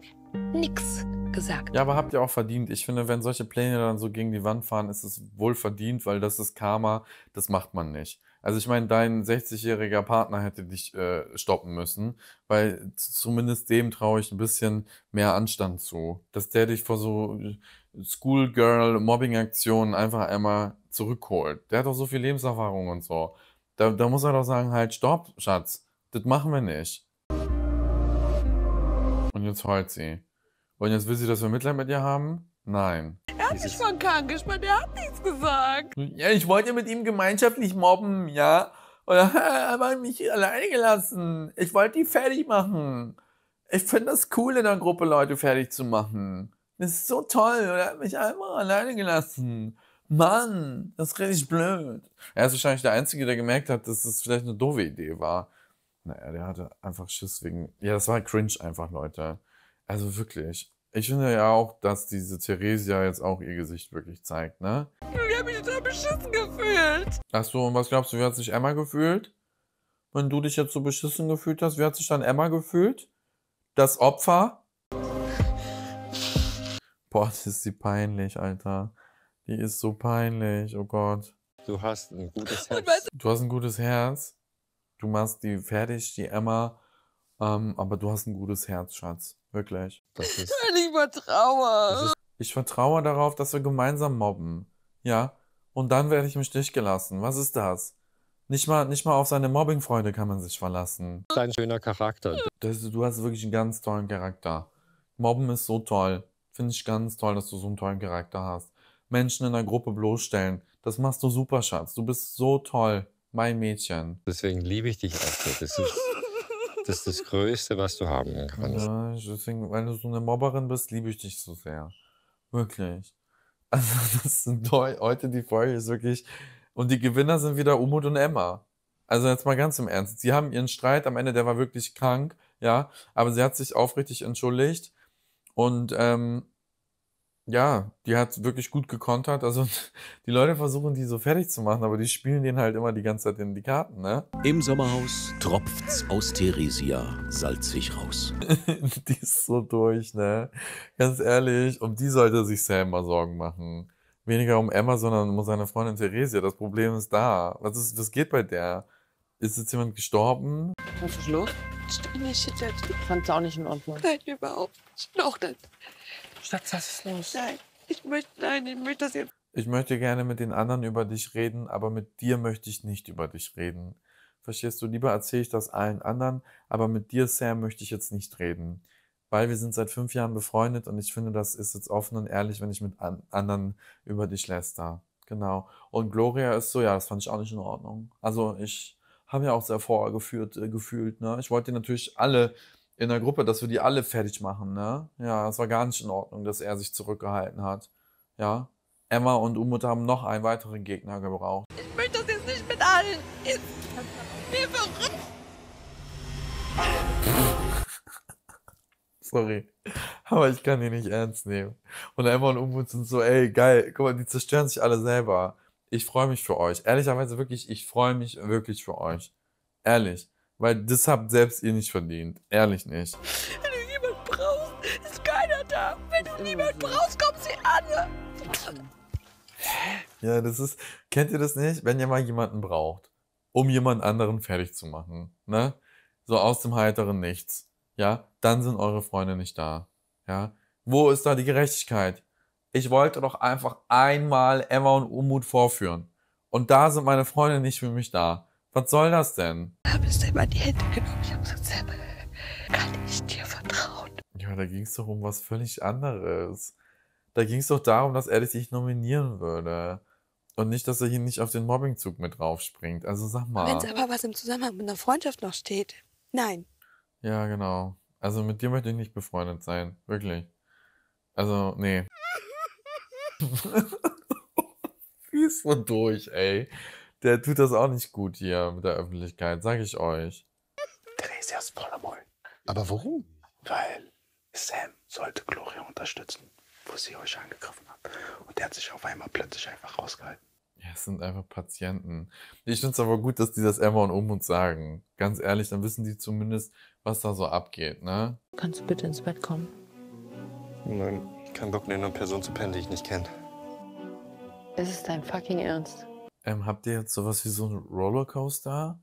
nix gesagt. Ja, aber habt ihr auch verdient. Ich finde, wenn solche Pläne dann so gegen die Wand fahren, ist es wohl verdient, weil das ist Karma, das macht man nicht. Also ich meine, dein 60-jähriger Partner hätte dich äh, stoppen müssen, weil zumindest dem traue ich ein bisschen mehr Anstand zu. Dass der dich vor so äh, Schoolgirl-Mobbing-Aktionen einfach einmal zurückholt. Der hat doch so viel Lebenserfahrung und so. Da, da muss er doch sagen, halt, stopp, Schatz, das machen wir nicht. Und jetzt heult sie. Und jetzt will sie, dass wir Mitleid mit ihr haben? Nein. Er hat nicht von Kahn gesprochen, er hat nichts gesagt. Ja, ich wollte mit ihm gemeinschaftlich mobben, ja. Oder er hat mich alleine gelassen. Ich wollte die fertig machen. Ich finde das cool, in einer Gruppe Leute fertig zu machen. Das ist so toll. Er hat mich einfach alleine gelassen. Mann, das ist richtig blöd. Er ist wahrscheinlich der Einzige, der gemerkt hat, dass das vielleicht eine doofe Idee war. Naja, der hatte einfach Schiss wegen. Ja, das war cringe einfach, Leute. Also wirklich. Ich finde ja auch, dass diese Theresia jetzt auch ihr Gesicht wirklich zeigt, ne? Ich habe mich da beschissen gefühlt. Achso, und was glaubst du, wie hat sich Emma gefühlt? Wenn du dich jetzt so beschissen gefühlt hast, wie hat sich dann Emma gefühlt? Das Opfer? Boah, das ist sie peinlich, Alter. Die ist so peinlich, oh Gott. Du hast ein gutes Herz. Du hast ein gutes Herz. Du machst die fertig, die Emma. Ähm, aber du hast ein gutes Herz, Schatz. Wirklich. Das ist, ich vertraue. ich vertraue darauf, dass wir gemeinsam mobben. Ja. Und dann werde ich im Stich gelassen. Was ist das? Nicht mal, nicht mal auf seine Mobbingfreunde kann man sich verlassen. Dein schöner Charakter. Das, du hast wirklich einen ganz tollen Charakter. Mobben ist so toll. Finde ich ganz toll, dass du so einen tollen Charakter hast. Menschen in der Gruppe bloßstellen. Das machst du super, Schatz. Du bist so toll. Mein Mädchen. Deswegen liebe ich dich auch so. Das ist Das ist das Größte, was du haben kannst. Ja, deswegen, weil du so eine Mobberin bist, liebe ich dich so sehr. Wirklich. Also, das sind heute die Folge ist wirklich. Und die Gewinner sind wieder Umut und Emma. Also jetzt mal ganz im Ernst. Sie haben ihren Streit am Ende, der war wirklich krank, ja, aber sie hat sich aufrichtig entschuldigt. Und ähm, ja, die hat wirklich gut gekontert. Also die Leute versuchen, die so fertig zu machen, aber die spielen den halt immer die ganze Zeit in die Karten, ne? Im Sommerhaus tropft's aus Theresia salzig raus. die ist so durch, ne? Ganz ehrlich, um die sollte sich Sam mal Sorgen machen. Weniger um Emma, sondern um seine Freundin Theresia. Das Problem ist da. Was, ist, was geht bei der? Ist jetzt jemand gestorben? Was ist los? Ich fand's auch nicht in Ordnung. Nein, überhaupt nicht. Noch nicht. Schatz, was ist los? Nein, ich möchte, nein, ich möchte das jetzt. Ich möchte gerne mit den anderen über dich reden, aber mit dir möchte ich nicht über dich reden. Verstehst du, lieber erzähle ich das allen anderen, aber mit dir, Sam, möchte ich jetzt nicht reden. Weil wir sind seit fünf Jahren befreundet und ich finde, das ist jetzt offen und ehrlich, wenn ich mit an anderen über dich läster. Genau. Und Gloria ist so, ja, das fand ich auch nicht in Ordnung. Also ich habe ja auch sehr vorgeführt, äh, gefühlt, ne? Ich wollte natürlich alle in der Gruppe, dass wir die alle fertig machen, ne? Ja, das war gar nicht in Ordnung, dass er sich zurückgehalten hat. Ja. Emma und Umut haben noch einen weiteren Gegner gebraucht. Ich möchte das jetzt nicht mit allen. Ich bin verrückt. Sorry. Aber ich kann die nicht ernst nehmen. Und Emma und Umut sind so, ey, geil, guck mal, die zerstören sich alle selber. Ich freue mich für euch. Ehrlicherweise wirklich, ich freue mich wirklich für euch. Ehrlich. Weil das habt selbst ihr nicht verdient. Ehrlich nicht. Wenn du jemand brauchst, ist keiner da. Wenn du niemand brauchst, kommt sie an. Ja, das ist. Kennt ihr das nicht? Wenn ihr mal jemanden braucht, um jemand anderen fertig zu machen, ne? So aus dem heiteren Nichts. Ja, dann sind eure Freunde nicht da. Ja. Wo ist da die Gerechtigkeit? Ich wollte doch einfach einmal Emma und Umut vorführen. Und da sind meine Freunde nicht für mich da. Was soll das denn? Da bist du immer in die Hände genommen. Ich hab gesagt, Sam, kann ich dir vertrauen? Ja, da ging es doch um was völlig anderes. Da ging es doch darum, dass er dich nominieren würde. Und nicht, dass er hier nicht auf den Mobbingzug mit draufspringt. Also sag mal. Wenn es aber was im Zusammenhang mit einer Freundschaft noch steht. Nein. Ja, genau. Also mit dir möchte ich nicht befreundet sein. Wirklich. Also, nee. Wie ist so durch, ey. Der tut das auch nicht gut hier mit der Öffentlichkeit, sag ich euch. Theresias Vollmond. Aber warum? Weil Sam sollte Gloria unterstützen, wo sie euch angegriffen hat. Und der hat sich auf einmal plötzlich einfach rausgehalten. Ja, es sind einfach Patienten. Ich finde es aber gut, dass die das Emma und um uns sagen. Ganz ehrlich, dann wissen die zumindest, was da so abgeht, ne? Kannst du bitte ins Bett kommen? Nein, ich kann Bock, neben einer Person zu pennen, die ich nicht kenne. Ist es dein fucking Ernst? Ähm, habt ihr jetzt sowas wie so ein Rollercoaster?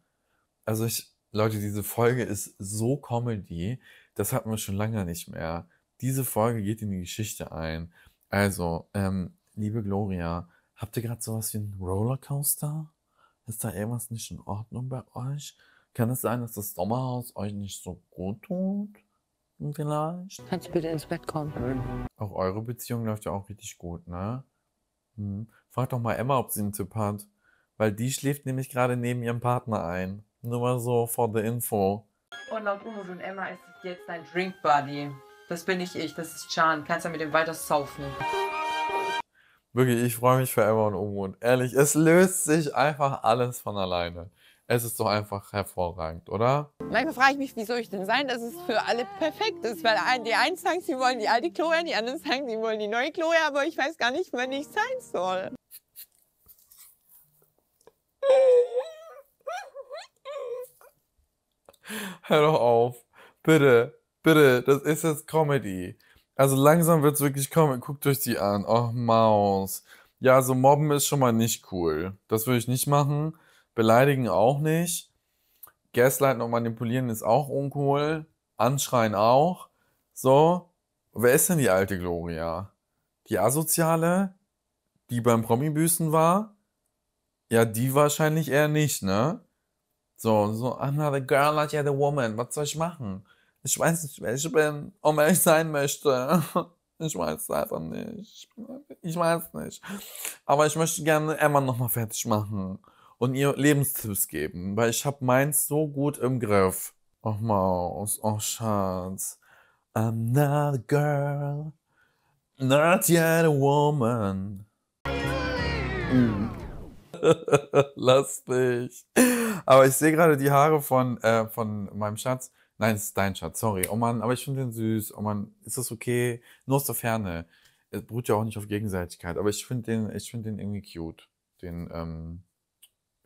Also ich, Leute, diese Folge ist so Comedy, das hatten wir schon lange nicht mehr. Diese Folge geht in die Geschichte ein. Also, ähm, liebe Gloria, habt ihr gerade sowas wie ein Rollercoaster? Ist da irgendwas nicht in Ordnung bei euch? Kann es sein, dass das Sommerhaus euch nicht so gut tut? Vielleicht? Kannst du bitte ins Bett kommen? Auch eure Beziehung läuft ja auch richtig gut, ne? Mhm. Frag doch mal Emma, ob sie einen Tipp hat. Weil die schläft nämlich gerade neben ihrem Partner ein. Nur mal so for the info. Und laut Umut und Emma ist es jetzt dein Drink Buddy. Das bin nicht ich, das ist Chan. Kannst ja mit dem weiter saufen. Wirklich, ich freue mich für Emma und Umut. ehrlich, es löst sich einfach alles von alleine. Es ist doch einfach hervorragend, oder? Manchmal frage ich mich, wie soll ich denn sein, dass es für alle perfekt ist? Weil die einen sagen, sie wollen die alte Chloe, die anderen sagen, sie wollen die neue Chloe, aber ich weiß gar nicht, wann ich sein soll. Hör doch auf. Bitte, bitte, das ist jetzt Comedy. Also langsam wird es wirklich kommen. Guckt euch die an. Oh, Maus. Ja, so mobben ist schon mal nicht cool. Das würde ich nicht machen. Beleidigen auch nicht. Gaslighten und manipulieren ist auch uncool. Anschreien auch. So. Wer ist denn die alte Gloria? Die Asoziale, die beim Promi-Büßen war? Ja, die wahrscheinlich eher nicht, ne? So, so, I'm not a girl, not yet a woman. Was soll ich machen? Ich weiß nicht, wer ich bin und wer ich sein möchte. Ich weiß es einfach nicht. Ich weiß nicht. Aber ich möchte gerne Emma nochmal fertig machen und ihr Lebenstipps geben, weil ich habe meins so gut im Griff. Oh Maus, oh Schatz. I'm not a girl, not yet a woman. Mhm. Lass dich. Aber ich sehe gerade die Haare von, äh, von meinem Schatz. Nein, es ist dein Schatz, sorry. Oh Mann, aber ich finde den süß. Oh Mann, ist das okay? Nur aus der Ferne. Es beruht ja auch nicht auf Gegenseitigkeit, aber ich finde den, ich find den irgendwie cute. Den, ähm,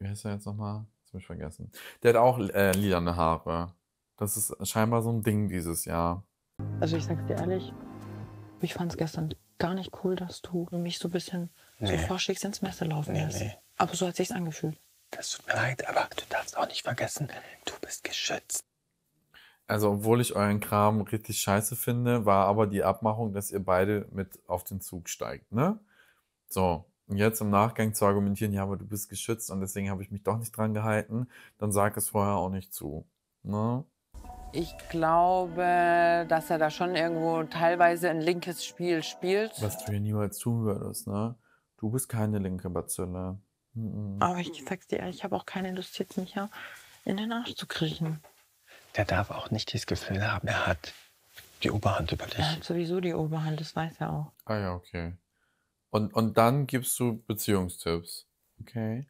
wie heißt er jetzt nochmal? Jetzt hab ich vergessen. Der hat auch äh, lilane Haare. Das ist scheinbar so ein Ding dieses Jahr. Also ich sag's dir ehrlich, ich fand es gestern gar nicht cool, dass du mich so ein bisschen nee. so vorschickst ins Messer laufen nee, Nee. Aber so hat sich's angefühlt. Das tut mir leid, aber du darfst auch nicht vergessen, du bist geschützt. Also, obwohl ich euren Kram richtig scheiße finde, war aber die Abmachung, dass ihr beide mit auf den Zug steigt, ne? So jetzt im Nachgang zu argumentieren, ja, aber du bist geschützt und deswegen habe ich mich doch nicht dran gehalten, dann sag es vorher auch nicht zu. Ne? Ich glaube, dass er da schon irgendwo teilweise ein linkes Spiel spielt. Was du ja niemals tun würdest, ne? Du bist keine linke Bazille. Mhm. Aber ich sag's dir ehrlich, ich habe auch keine Lust, jetzt mich ja in den Arsch zu kriechen. Der darf auch nicht das Gefühl haben, er hat die Oberhand über dich. Er hat sowieso die Oberhand, das weiß er auch. Ah ja, okay. Und, und dann gibst du Beziehungstipps. Okay.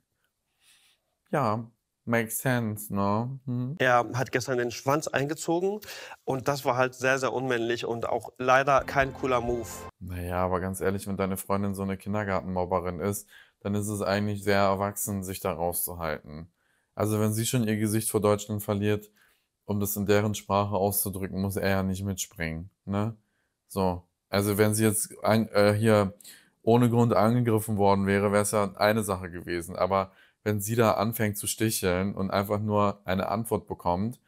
Ja, Makes sense, ne? Hm. Er hat gestern den Schwanz eingezogen und das war halt sehr, sehr unmännlich und auch leider kein cooler Move. Naja, aber ganz ehrlich, wenn deine Freundin so eine Kindergartenmobberin ist, dann ist es eigentlich sehr erwachsen, sich da rauszuhalten. Also wenn sie schon ihr Gesicht vor Deutschland verliert, um das in deren Sprache auszudrücken, muss er ja nicht mitspringen, ne? So. Also wenn sie jetzt ein, äh, hier ohne Grund angegriffen worden wäre, wäre es ja eine Sache gewesen. Aber wenn sie da anfängt zu sticheln und einfach nur eine Antwort bekommt,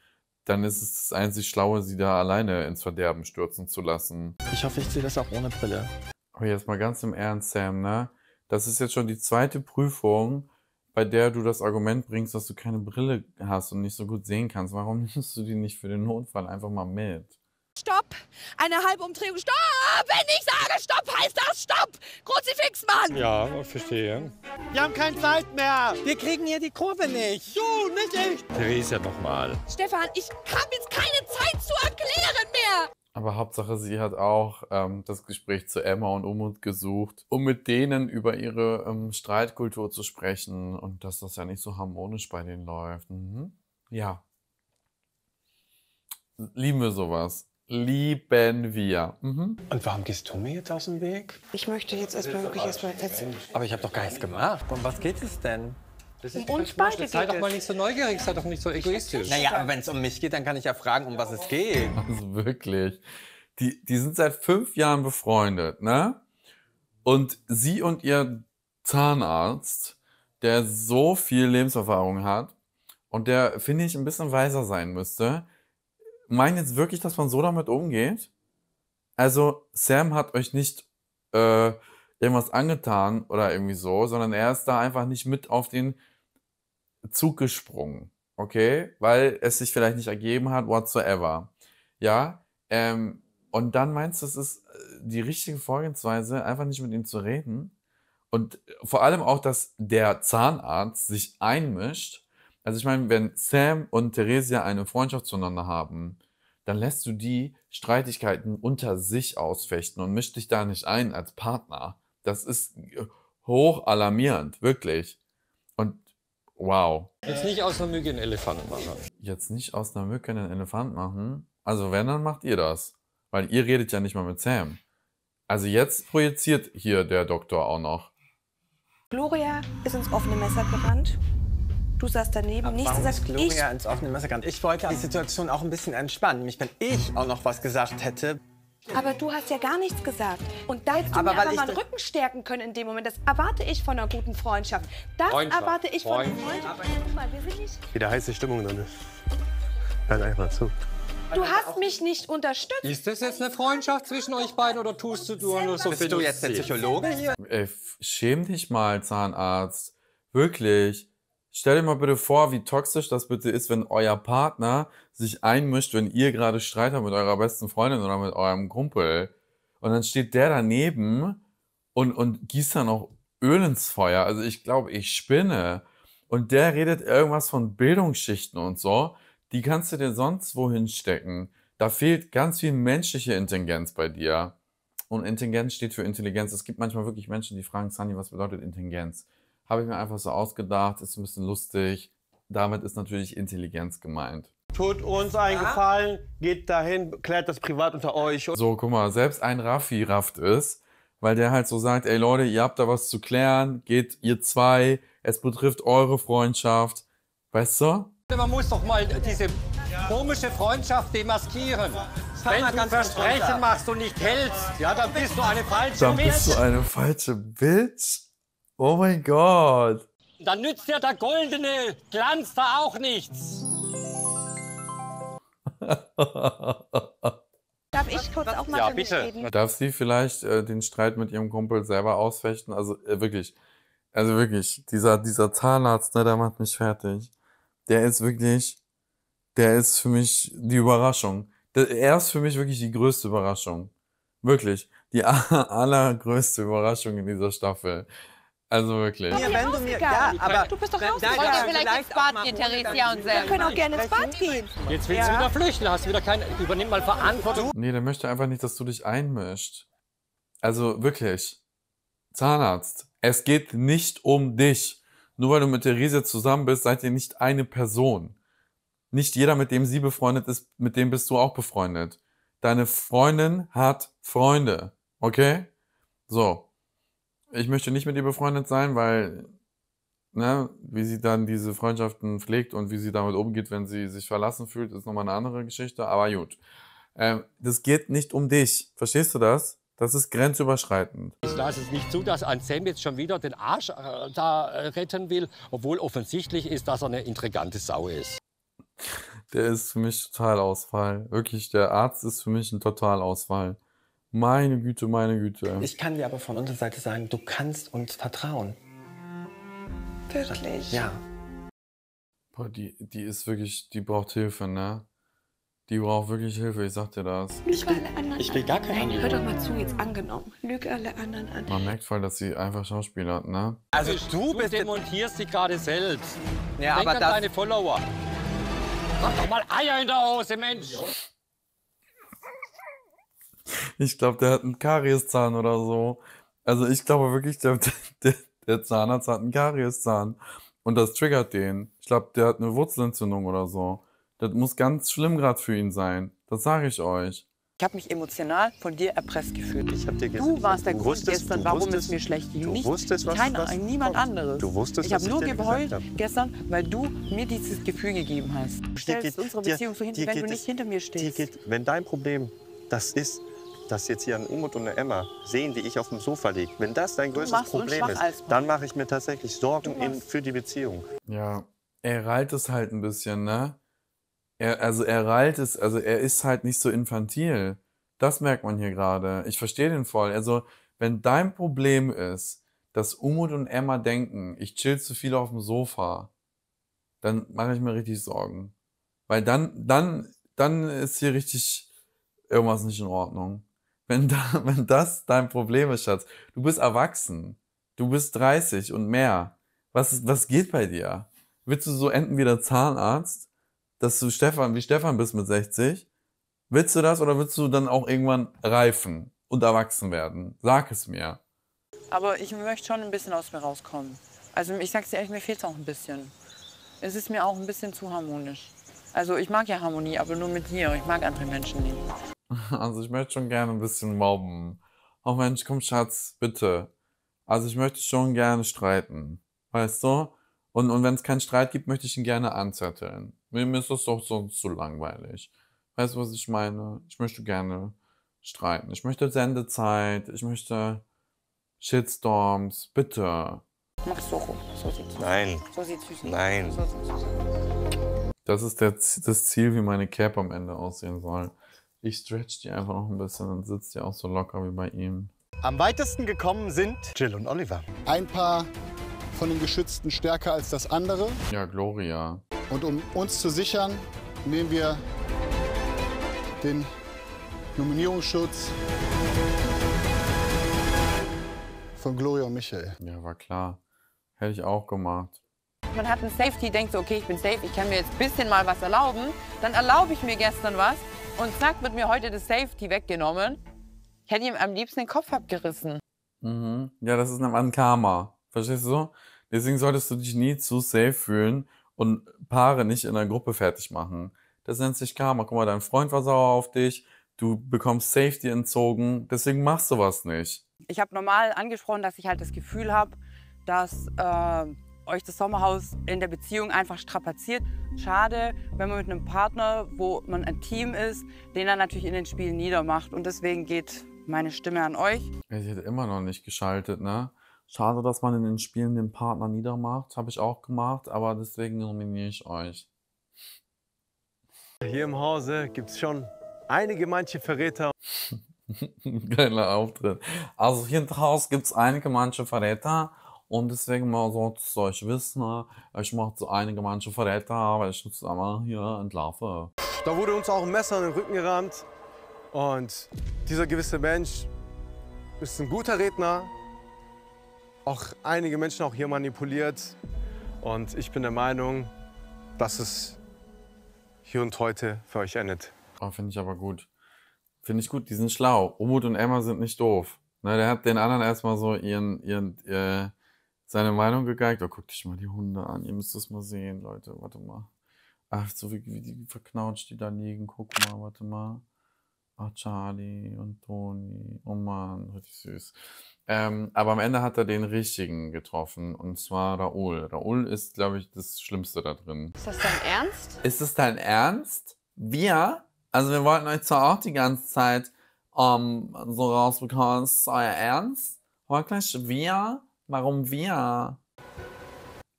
dann ist es das einzig Schlaue, sie da alleine ins Verderben stürzen zu lassen. Ich hoffe, ich sehe das auch ohne Brille. Aber jetzt mal ganz im Ernst, Sam, ne? Das ist jetzt schon die zweite Prüfung, bei der du das Argument bringst, dass du keine Brille hast und nicht so gut sehen kannst. Warum nimmst du die nicht für den Notfall einfach mal mit? Stopp, eine halbe Umdrehung, Stopp! Wenn ich sage Stopp, heißt das Stopp! Kruzifix, Mann! Ja, verstehe. Wir haben keine Zeit mehr! Wir kriegen hier die Kurve nicht! Du, nicht ich! Theresa, nochmal. Stefan, ich habe jetzt keine Zeit zu erklären mehr! Aber Hauptsache, sie hat auch ähm, das Gespräch zu Emma und Umut gesucht, um mit denen über ihre ähm, Streitkultur zu sprechen und dass das ja nicht so harmonisch bei denen läuft. Mhm. Ja. Lieben wir sowas lieben wir. Mhm. Und warum gehst du mir jetzt aus dem Weg? Ich möchte jetzt erstmal wirklich erstmal setzen. Aber ich habe doch gar nichts gemacht. Um was geht es denn? Das ist um uns beide geht Sei doch mal nicht so neugierig, sei doch nicht so egoistisch. Naja, aber wenn es um mich geht, dann kann ich ja fragen, um was es geht. Also wirklich. Die, die sind seit fünf Jahren befreundet, ne? Und sie und ihr Zahnarzt, der so viel Lebenserfahrung hat und der, finde ich, ein bisschen weiser sein müsste, meinen jetzt wirklich, dass man so damit umgeht? Also, Sam hat euch nicht äh, irgendwas angetan oder irgendwie so, sondern er ist da einfach nicht mit auf den Zug gesprungen. Okay? Weil es sich vielleicht nicht ergeben hat, whatsoever. Ja? Ähm, und dann meinst du, es ist äh, die richtige Vorgehensweise, einfach nicht mit ihm zu reden? Und vor allem auch, dass der Zahnarzt sich einmischt also ich meine, wenn Sam und Theresia eine Freundschaft zueinander haben, dann lässt du die Streitigkeiten unter sich ausfechten und misch dich da nicht ein als Partner. Das ist hoch alarmierend, wirklich. Und wow. Jetzt nicht aus einer Mücke einen Elefanten machen. Jetzt nicht aus einer Mücke einen Elefanten machen? Also wenn, dann macht ihr das. Weil ihr redet ja nicht mal mit Sam. Also jetzt projiziert hier der Doktor auch noch. Gloria ist ins offene Messer gerannt Du saßt daneben, Aber nichts gesagt. Gloria ich ins offene Messer Ich wollte die Situation auch ein bisschen entspannen. Nämlich, wenn ich auch noch was gesagt hätte. Aber du hast ja gar nichts gesagt. Und da hättest du aber mir aber mal den Rücken stärken können in dem Moment. Das erwarte ich von einer guten Freundschaft. Das Freundschaft. erwarte ich von einer Freundschaft. Guck mal, wir sind Wieder heiße Stimmung drin ist. Hört einfach zu. Du hast mich nicht unterstützt. Ist das jetzt eine Freundschaft zwischen euch beiden oder tust du nur so viel? Bist du jetzt der Psychologe hier? Ey, schäm dich mal, Zahnarzt. Wirklich. Stell dir mal bitte vor, wie toxisch das bitte ist, wenn euer Partner sich einmischt, wenn ihr gerade Streit habt mit eurer besten Freundin oder mit eurem Kumpel. Und dann steht der daneben und, und gießt dann auch Öl ins Feuer. Also ich glaube, ich spinne. Und der redet irgendwas von Bildungsschichten und so. Die kannst du dir sonst wohin stecken. Da fehlt ganz viel menschliche Intelligenz bei dir. Und Intelligenz steht für Intelligenz. Es gibt manchmal wirklich Menschen, die fragen, Sunny, was bedeutet Intelligenz? Habe ich mir einfach so ausgedacht, ist ein bisschen lustig. Damit ist natürlich Intelligenz gemeint. Tut uns einen Gefallen, geht dahin, klärt das privat unter euch. So, guck mal, selbst ein Raffi rafft es, weil der halt so sagt, ey Leute, ihr habt da was zu klären, geht ihr zwei, es betrifft eure Freundschaft. Weißt du? Man muss doch mal diese komische Freundschaft demaskieren. Wenn du Versprechen runter. machst und nicht hältst, ja, dann bist du eine falsche Bitch. Dann bist du eine falsche Bitch. Oh mein Gott. Dann nützt ja der goldene Glanz da auch nichts. Darf ich kurz auch mal ja, bitte. reden? Darf sie vielleicht äh, den Streit mit ihrem Kumpel selber ausfechten? Also äh, wirklich, also wirklich, dieser, dieser Zahnarzt, ne, der macht mich fertig. Der ist wirklich, der ist für mich die Überraschung. Der, er ist für mich wirklich die größte Überraschung. Wirklich. Die allergrößte Überraschung in dieser Staffel. Also wirklich. Mir, wenn du mir, ja, aber du bist doch raus. Wollt ihr vielleicht ins Bad gehen, Theresia und Sam? Wir können auch gerne ins Bad gehen. Jetzt willst du wieder flüchten, hast wieder keine. Übernimm mal Verantwortung. Nee, der möchte einfach nicht, dass du dich einmischst. Also wirklich. Zahnarzt, es geht nicht um dich. Nur weil du mit Theresia zusammen bist, seid ihr nicht eine Person. Nicht jeder, mit dem sie befreundet ist, mit dem bist du auch befreundet. Deine Freundin hat Freunde. Okay? So ich möchte nicht mit ihr befreundet sein, weil, ne, wie sie dann diese Freundschaften pflegt und wie sie damit umgeht, wenn sie sich verlassen fühlt, ist nochmal eine andere Geschichte, aber gut. Ähm, das geht nicht um dich. Verstehst du das? Das ist grenzüberschreitend. Ich lasse es nicht zu, dass ein Sam jetzt schon wieder den Arsch äh, da äh, retten will, obwohl offensichtlich ist, dass er eine intrigante Sau ist. Der ist für mich Totalausfall. Wirklich, der Arzt ist für mich ein Totalausfall. Meine Güte, meine Güte. Ich kann dir aber von unserer Seite sagen, du kannst uns vertrauen. Wirklich? Ja. Boah, die, die ist wirklich, die braucht Hilfe, ne? Die braucht wirklich Hilfe, ich sag dir das. Ich will, ich will gar keine Nein, hör doch mal zu, jetzt angenommen. Lüge alle anderen an. Man merkt voll, dass sie einfach Schauspieler hat, ne? Also du, du bist demontierst dich gerade selbst. Ja, Denk aber an das... deine Follower. Mach doch mal Eier in der Hose, Mensch! Ich glaube, der hat einen Karieszahn oder so. Also ich glaube wirklich, der, der, der Zahnarzt hat einen Karieszahn. Und das triggert den. Ich glaube, der hat eine Wurzelentzündung oder so. Das muss ganz schlimm gerade für ihn sein. Das sage ich euch. Ich habe mich emotional von dir erpresst gefühlt. Ich hab dir gesagt, du warst der du Grund wusstest, gestern, warum wusstest, es mir schlecht ging. Du wusstest, was, keiner, was niemand anderes. Du wusstest, ich habe nur geheult hab. gestern, weil du mir dieses Gefühl gegeben hast. Du stellst geht, unsere Beziehung dir, so hin, wenn du nicht hinter mir stehst. Geht, wenn dein Problem das ist, dass jetzt hier ein Umut und eine Emma sehen, wie ich auf dem Sofa liege, wenn das dein größtes Problem ist, dann mache ich mir tatsächlich Sorgen in, für die Beziehung. Ja, er reilt es halt ein bisschen, ne? Er, also er reilt es, also er ist halt nicht so infantil. Das merkt man hier gerade. Ich verstehe den voll. Also, wenn dein Problem ist, dass Umut und Emma denken, ich chill zu viel auf dem Sofa, dann mache ich mir richtig Sorgen. Weil dann, dann, dann ist hier richtig irgendwas nicht in Ordnung. Wenn, da, wenn das dein Problem ist, Schatz, du bist erwachsen, du bist 30 und mehr. Was, was geht bei dir? Willst du so enden wie der Zahnarzt, dass du Stefan, wie Stefan bist mit 60? Willst du das oder willst du dann auch irgendwann reifen und erwachsen werden? Sag es mir. Aber ich möchte schon ein bisschen aus mir rauskommen. Also ich sag's dir ehrlich, mir fehlt es auch ein bisschen. Es ist mir auch ein bisschen zu harmonisch. Also ich mag ja Harmonie, aber nur mit dir. Ich mag andere Menschen nicht. Also ich möchte schon gerne ein bisschen mobben. Oh Mensch, komm Schatz, bitte. Also ich möchte schon gerne streiten. Weißt du? Und, und wenn es keinen Streit gibt, möchte ich ihn gerne anzetteln. Mir ist das doch sonst zu langweilig. Weißt du, was ich meine? Ich möchte gerne streiten. Ich möchte Sendezeit. Ich möchte Shitstorms. Bitte. Mach Socho. So sieht's aus. Nein. So sieht's süß aus. Nein. So sieht's Das ist der, das Ziel, wie meine Cap am Ende aussehen soll. Ich stretch die einfach noch ein bisschen, dann sitzt die auch so locker wie bei ihm. Am weitesten gekommen sind Jill und Oliver. Ein paar von den Geschützten stärker als das andere. Ja, Gloria. Und um uns zu sichern, nehmen wir den Nominierungsschutz von Gloria und Michael. Ja, war klar. Hätte ich auch gemacht. Man hat einen Safety, denkt so, okay, ich bin safe, ich kann mir jetzt ein bisschen mal was erlauben. Dann erlaube ich mir gestern was und zack, wird mir heute das Safety weggenommen. Ich hätte ihm am liebsten den Kopf abgerissen. Mhm. Ja, das ist ein Karma. Verstehst du? Deswegen solltest du dich nie zu safe fühlen und Paare nicht in einer Gruppe fertig machen. Das nennt sich Karma. Guck mal, dein Freund war sauer auf dich, du bekommst Safety entzogen, deswegen machst du was nicht. Ich habe normal angesprochen, dass ich halt das Gefühl habe, dass äh, euch das Sommerhaus in der Beziehung einfach strapaziert. Schade, wenn man mit einem Partner, wo man ein Team ist, den dann natürlich in den Spielen niedermacht. Und deswegen geht meine Stimme an euch. Ich hätte immer noch nicht geschaltet, ne? Schade, dass man in den Spielen den Partner niedermacht. Habe ich auch gemacht, aber deswegen nominiere ich euch. Hier im Hause gibt es schon einige manche Verräter. Geiler Auftritt. Also hier im Haus gibt es einige manche Verräter und deswegen mal so zu euch wissen, äh, ich mache so einige manche Verräter, weil ich jetzt einmal hier entlarve. Da wurde uns auch ein Messer in den Rücken gerammt. Und dieser gewisse Mensch ist ein guter Redner. Auch einige Menschen auch hier manipuliert. Und ich bin der Meinung, dass es hier und heute für euch endet. Oh, Finde ich aber gut. Finde ich gut, die sind schlau. Umut und Emma sind nicht doof. Ne, der hat den anderen erstmal so ihren, ihren, ihren äh, seine Meinung gegeigt. Oh, guck dich mal die Hunde an. Ihr müsst das mal sehen, Leute. Warte mal. Ach, so wie, wie die verknautscht, die da liegen. Guck mal, warte mal. Ach, Charlie und Toni. Oh Mann, richtig süß. Ähm, aber am Ende hat er den richtigen getroffen, und zwar Raoul. Raoul ist, glaube ich, das Schlimmste da drin. Ist das dein Ernst? Ist es dein Ernst? Wir? Also wir wollten euch zwar auch die ganze Zeit ähm, so rausbekommen, ist euer Ernst? Wirklich? Wir Warum wir?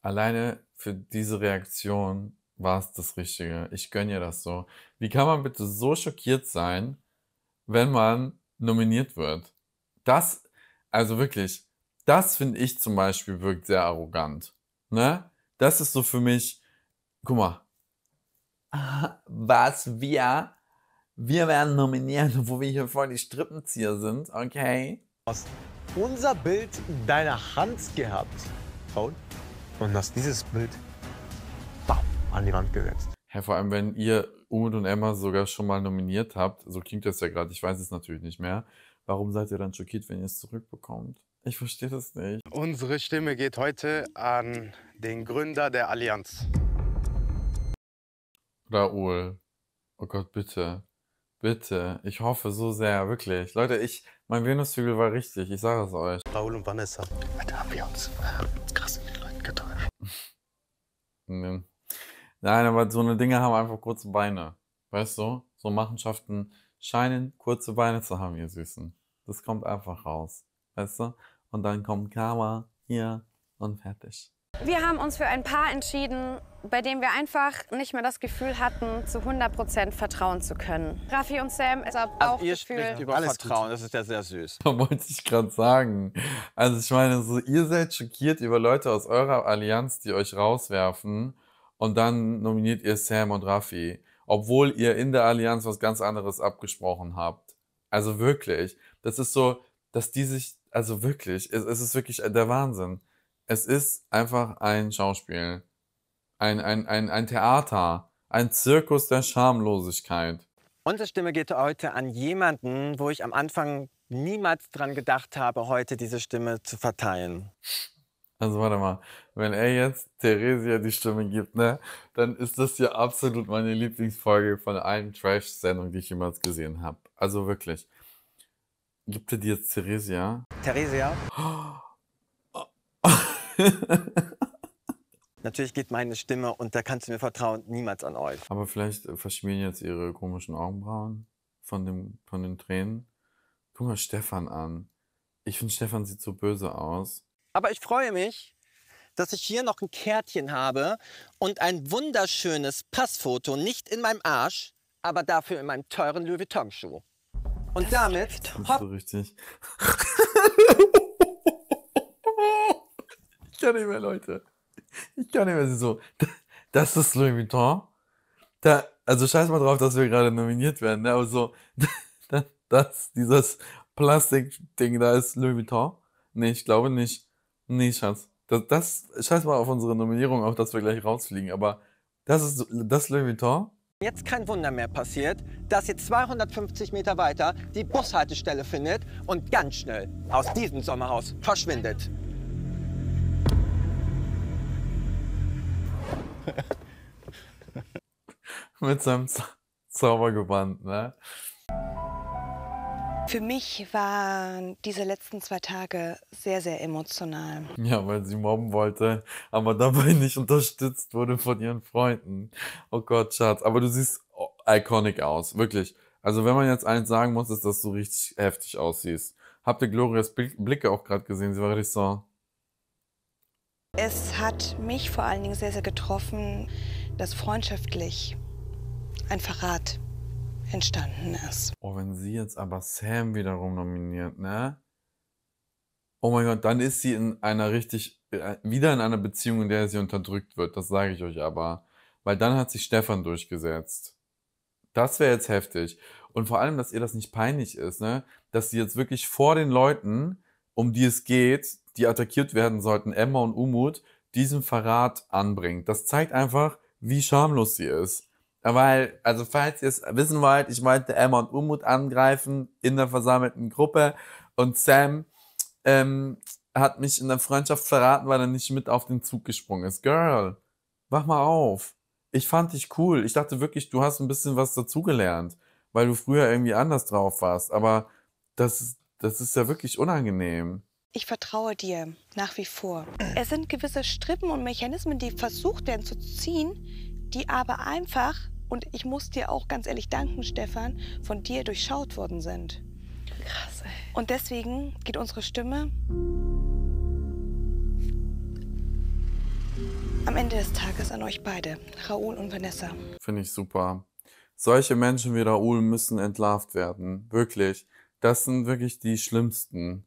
Alleine für diese Reaktion war es das Richtige. Ich gönne ihr das so. Wie kann man bitte so schockiert sein, wenn man nominiert wird? Das, also wirklich, das finde ich zum Beispiel wirkt sehr arrogant. Ne? Das ist so für mich, guck mal, was wir, wir werden nominiert, wo wir hier voll die Strippenzieher sind, okay? unser Bild in deiner Hand gehabt, Paul, und hast dieses Bild bam, an die Wand gesetzt. Ja, vor allem, wenn ihr Umut und Emma sogar schon mal nominiert habt, so klingt das ja gerade, ich weiß es natürlich nicht mehr. Warum seid ihr dann schockiert, wenn ihr es zurückbekommt? Ich verstehe das nicht. Unsere Stimme geht heute an den Gründer der Allianz. Raoul. Oh Gott, bitte. Bitte. Ich hoffe so sehr, wirklich. Leute, ich mein Venuszügel war richtig, ich sage es euch. Paul und Vanessa. Alter, haben wir uns äh, krass in den Leuten getäuscht. Nein, aber so eine Dinge haben einfach kurze Beine. Weißt du? So Machenschaften scheinen kurze Beine zu haben, ihr Süßen. Das kommt einfach raus. Weißt du? Und dann kommt Karma hier und fertig. Wir haben uns für ein Paar entschieden, bei dem wir einfach nicht mehr das Gefühl hatten, zu 100% vertrauen zu können. Raffi und Sam, es hat also auch ihr Gefühl. spricht über Alles Vertrauen, gut. das ist ja sehr süß. Da wollte ich gerade sagen. Also ich meine, so, ihr seid schockiert über Leute aus eurer Allianz, die euch rauswerfen und dann nominiert ihr Sam und Raffi, obwohl ihr in der Allianz was ganz anderes abgesprochen habt. Also wirklich, das ist so, dass die sich, also wirklich, es, es ist wirklich der Wahnsinn es ist einfach ein Schauspiel. Ein, ein, ein, ein Theater. Ein Zirkus der Schamlosigkeit. Unsere Stimme geht heute an jemanden, wo ich am Anfang niemals dran gedacht habe, heute diese Stimme zu verteilen. Also warte mal, wenn er jetzt Theresia die Stimme gibt, ne, dann ist das ja absolut meine Lieblingsfolge von allen Trash-Sendungen, die ich jemals gesehen habe. Also wirklich. Gibt er dir jetzt Theresia? Theresia? Oh. Natürlich geht meine Stimme, und da kannst du mir vertrauen, niemals an euch. Aber vielleicht äh, verschmieren jetzt ihre komischen Augenbrauen von, dem, von den Tränen. Guck mal Stefan an. Ich finde, Stefan sieht so böse aus. Aber ich freue mich, dass ich hier noch ein Kärtchen habe und ein wunderschönes Passfoto, nicht in meinem Arsch, aber dafür in meinem teuren Louis Vuitton-Schuh. Und damit... Ist so richtig. Ich kann nicht mehr, Leute. Ich kann nicht mehr. So, das ist Louis Vuitton. Da, also scheiß mal drauf, dass wir gerade nominiert werden, ne? aber so, das, dieses Plastik-Ding da ist Louis Vuitton. Nee, ich glaube nicht. Nee, Schatz. Das, das scheiß mal auf unsere Nominierung, auf dass wir gleich rausfliegen, aber das ist das Louis Vuitton. Jetzt kein Wunder mehr passiert, dass ihr 250 Meter weiter die Bushaltestelle findet und ganz schnell aus diesem Sommerhaus verschwindet. Mit seinem Zau Zaubergewand, ne? Für mich waren diese letzten zwei Tage sehr, sehr emotional. Ja, weil sie mobben wollte, aber dabei nicht unterstützt wurde von ihren Freunden. Oh Gott, Schatz. Aber du siehst iconic aus, wirklich. Also wenn man jetzt eins sagen muss, ist, dass du richtig heftig aussiehst. Habt ihr Glorias Blicke auch gerade gesehen? Sie war richtig so, es hat mich vor allen Dingen sehr, sehr getroffen, dass freundschaftlich ein Verrat entstanden ist. Oh, wenn sie jetzt aber Sam wiederum nominiert, ne? Oh mein Gott, dann ist sie in einer richtig, äh, wieder in einer Beziehung, in der sie unterdrückt wird. Das sage ich euch aber. Weil dann hat sich Stefan durchgesetzt. Das wäre jetzt heftig. Und vor allem, dass ihr das nicht peinlich ist, ne? Dass sie jetzt wirklich vor den Leuten, um die es geht, die attackiert werden sollten, Emma und Umut, diesen Verrat anbringt. Das zeigt einfach, wie schamlos sie ist. Weil, also falls ihr es wissen wollt, ich wollte Emma und Umut angreifen in der versammelten Gruppe und Sam ähm, hat mich in der Freundschaft verraten, weil er nicht mit auf den Zug gesprungen ist. Girl, wach mal auf. Ich fand dich cool. Ich dachte wirklich, du hast ein bisschen was dazugelernt, weil du früher irgendwie anders drauf warst. Aber das, das ist ja wirklich unangenehm ich vertraue dir nach wie vor. Es sind gewisse Strippen und Mechanismen, die versucht werden zu ziehen, die aber einfach, und ich muss dir auch ganz ehrlich danken, Stefan, von dir durchschaut worden sind. Krass, ey. Und deswegen geht unsere Stimme am Ende des Tages an euch beide, Raoul und Vanessa. Finde ich super. Solche Menschen wie Raoul müssen entlarvt werden. Wirklich. Das sind wirklich die schlimmsten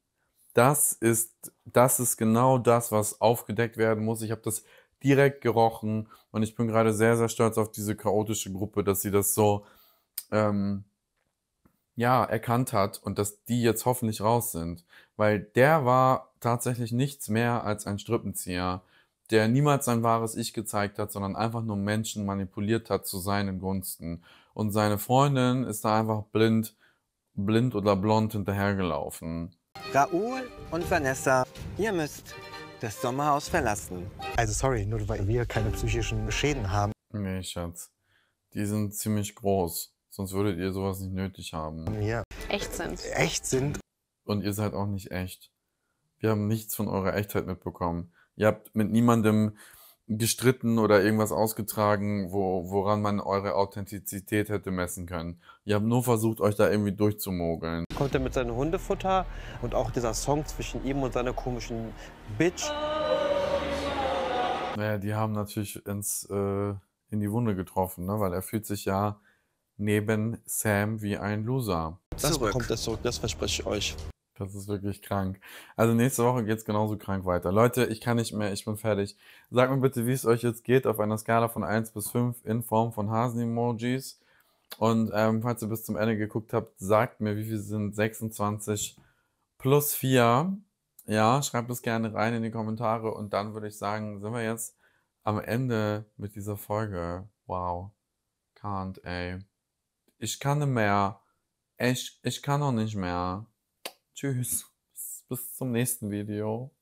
das ist, das ist genau das, was aufgedeckt werden muss. Ich habe das direkt gerochen und ich bin gerade sehr, sehr stolz auf diese chaotische Gruppe, dass sie das so ähm, ja, erkannt hat und dass die jetzt hoffentlich raus sind. Weil der war tatsächlich nichts mehr als ein Strippenzieher, der niemals sein wahres Ich gezeigt hat, sondern einfach nur Menschen manipuliert hat zu seinen Gunsten. Und seine Freundin ist da einfach blind, blind oder blond hinterhergelaufen. Raoul und Vanessa, ihr müsst das Sommerhaus verlassen. Also sorry, nur weil wir keine psychischen Schäden haben. Nee, Schatz. Die sind ziemlich groß. Sonst würdet ihr sowas nicht nötig haben. Ja. Echt sind. Echt sind. Und ihr seid auch nicht echt. Wir haben nichts von eurer Echtheit mitbekommen. Ihr habt mit niemandem gestritten oder irgendwas ausgetragen, wo, woran man eure Authentizität hätte messen können. Ihr habt nur versucht, euch da irgendwie durchzumogeln. Kommt er mit seinem Hundefutter und auch dieser Song zwischen ihm und seiner komischen Bitch. Naja, die haben natürlich ins, äh, in die Wunde getroffen, ne? weil er fühlt sich ja neben Sam wie ein Loser. Das zurück. bekommt er zurück, das verspreche ich euch. Das ist wirklich krank. Also nächste Woche geht es genauso krank weiter. Leute, ich kann nicht mehr, ich bin fertig. Sagt mir bitte, wie es euch jetzt geht auf einer Skala von 1 bis 5 in Form von Hasen-Emojis. Und ähm, falls ihr bis zum Ende geguckt habt, sagt mir, wie viel sind 26 plus 4. Ja, schreibt es gerne rein in die Kommentare und dann würde ich sagen, sind wir jetzt am Ende mit dieser Folge. Wow. Can't, ey. Ich kann nicht mehr. Ich, ich kann noch nicht mehr. Tschüss. Bis zum nächsten Video.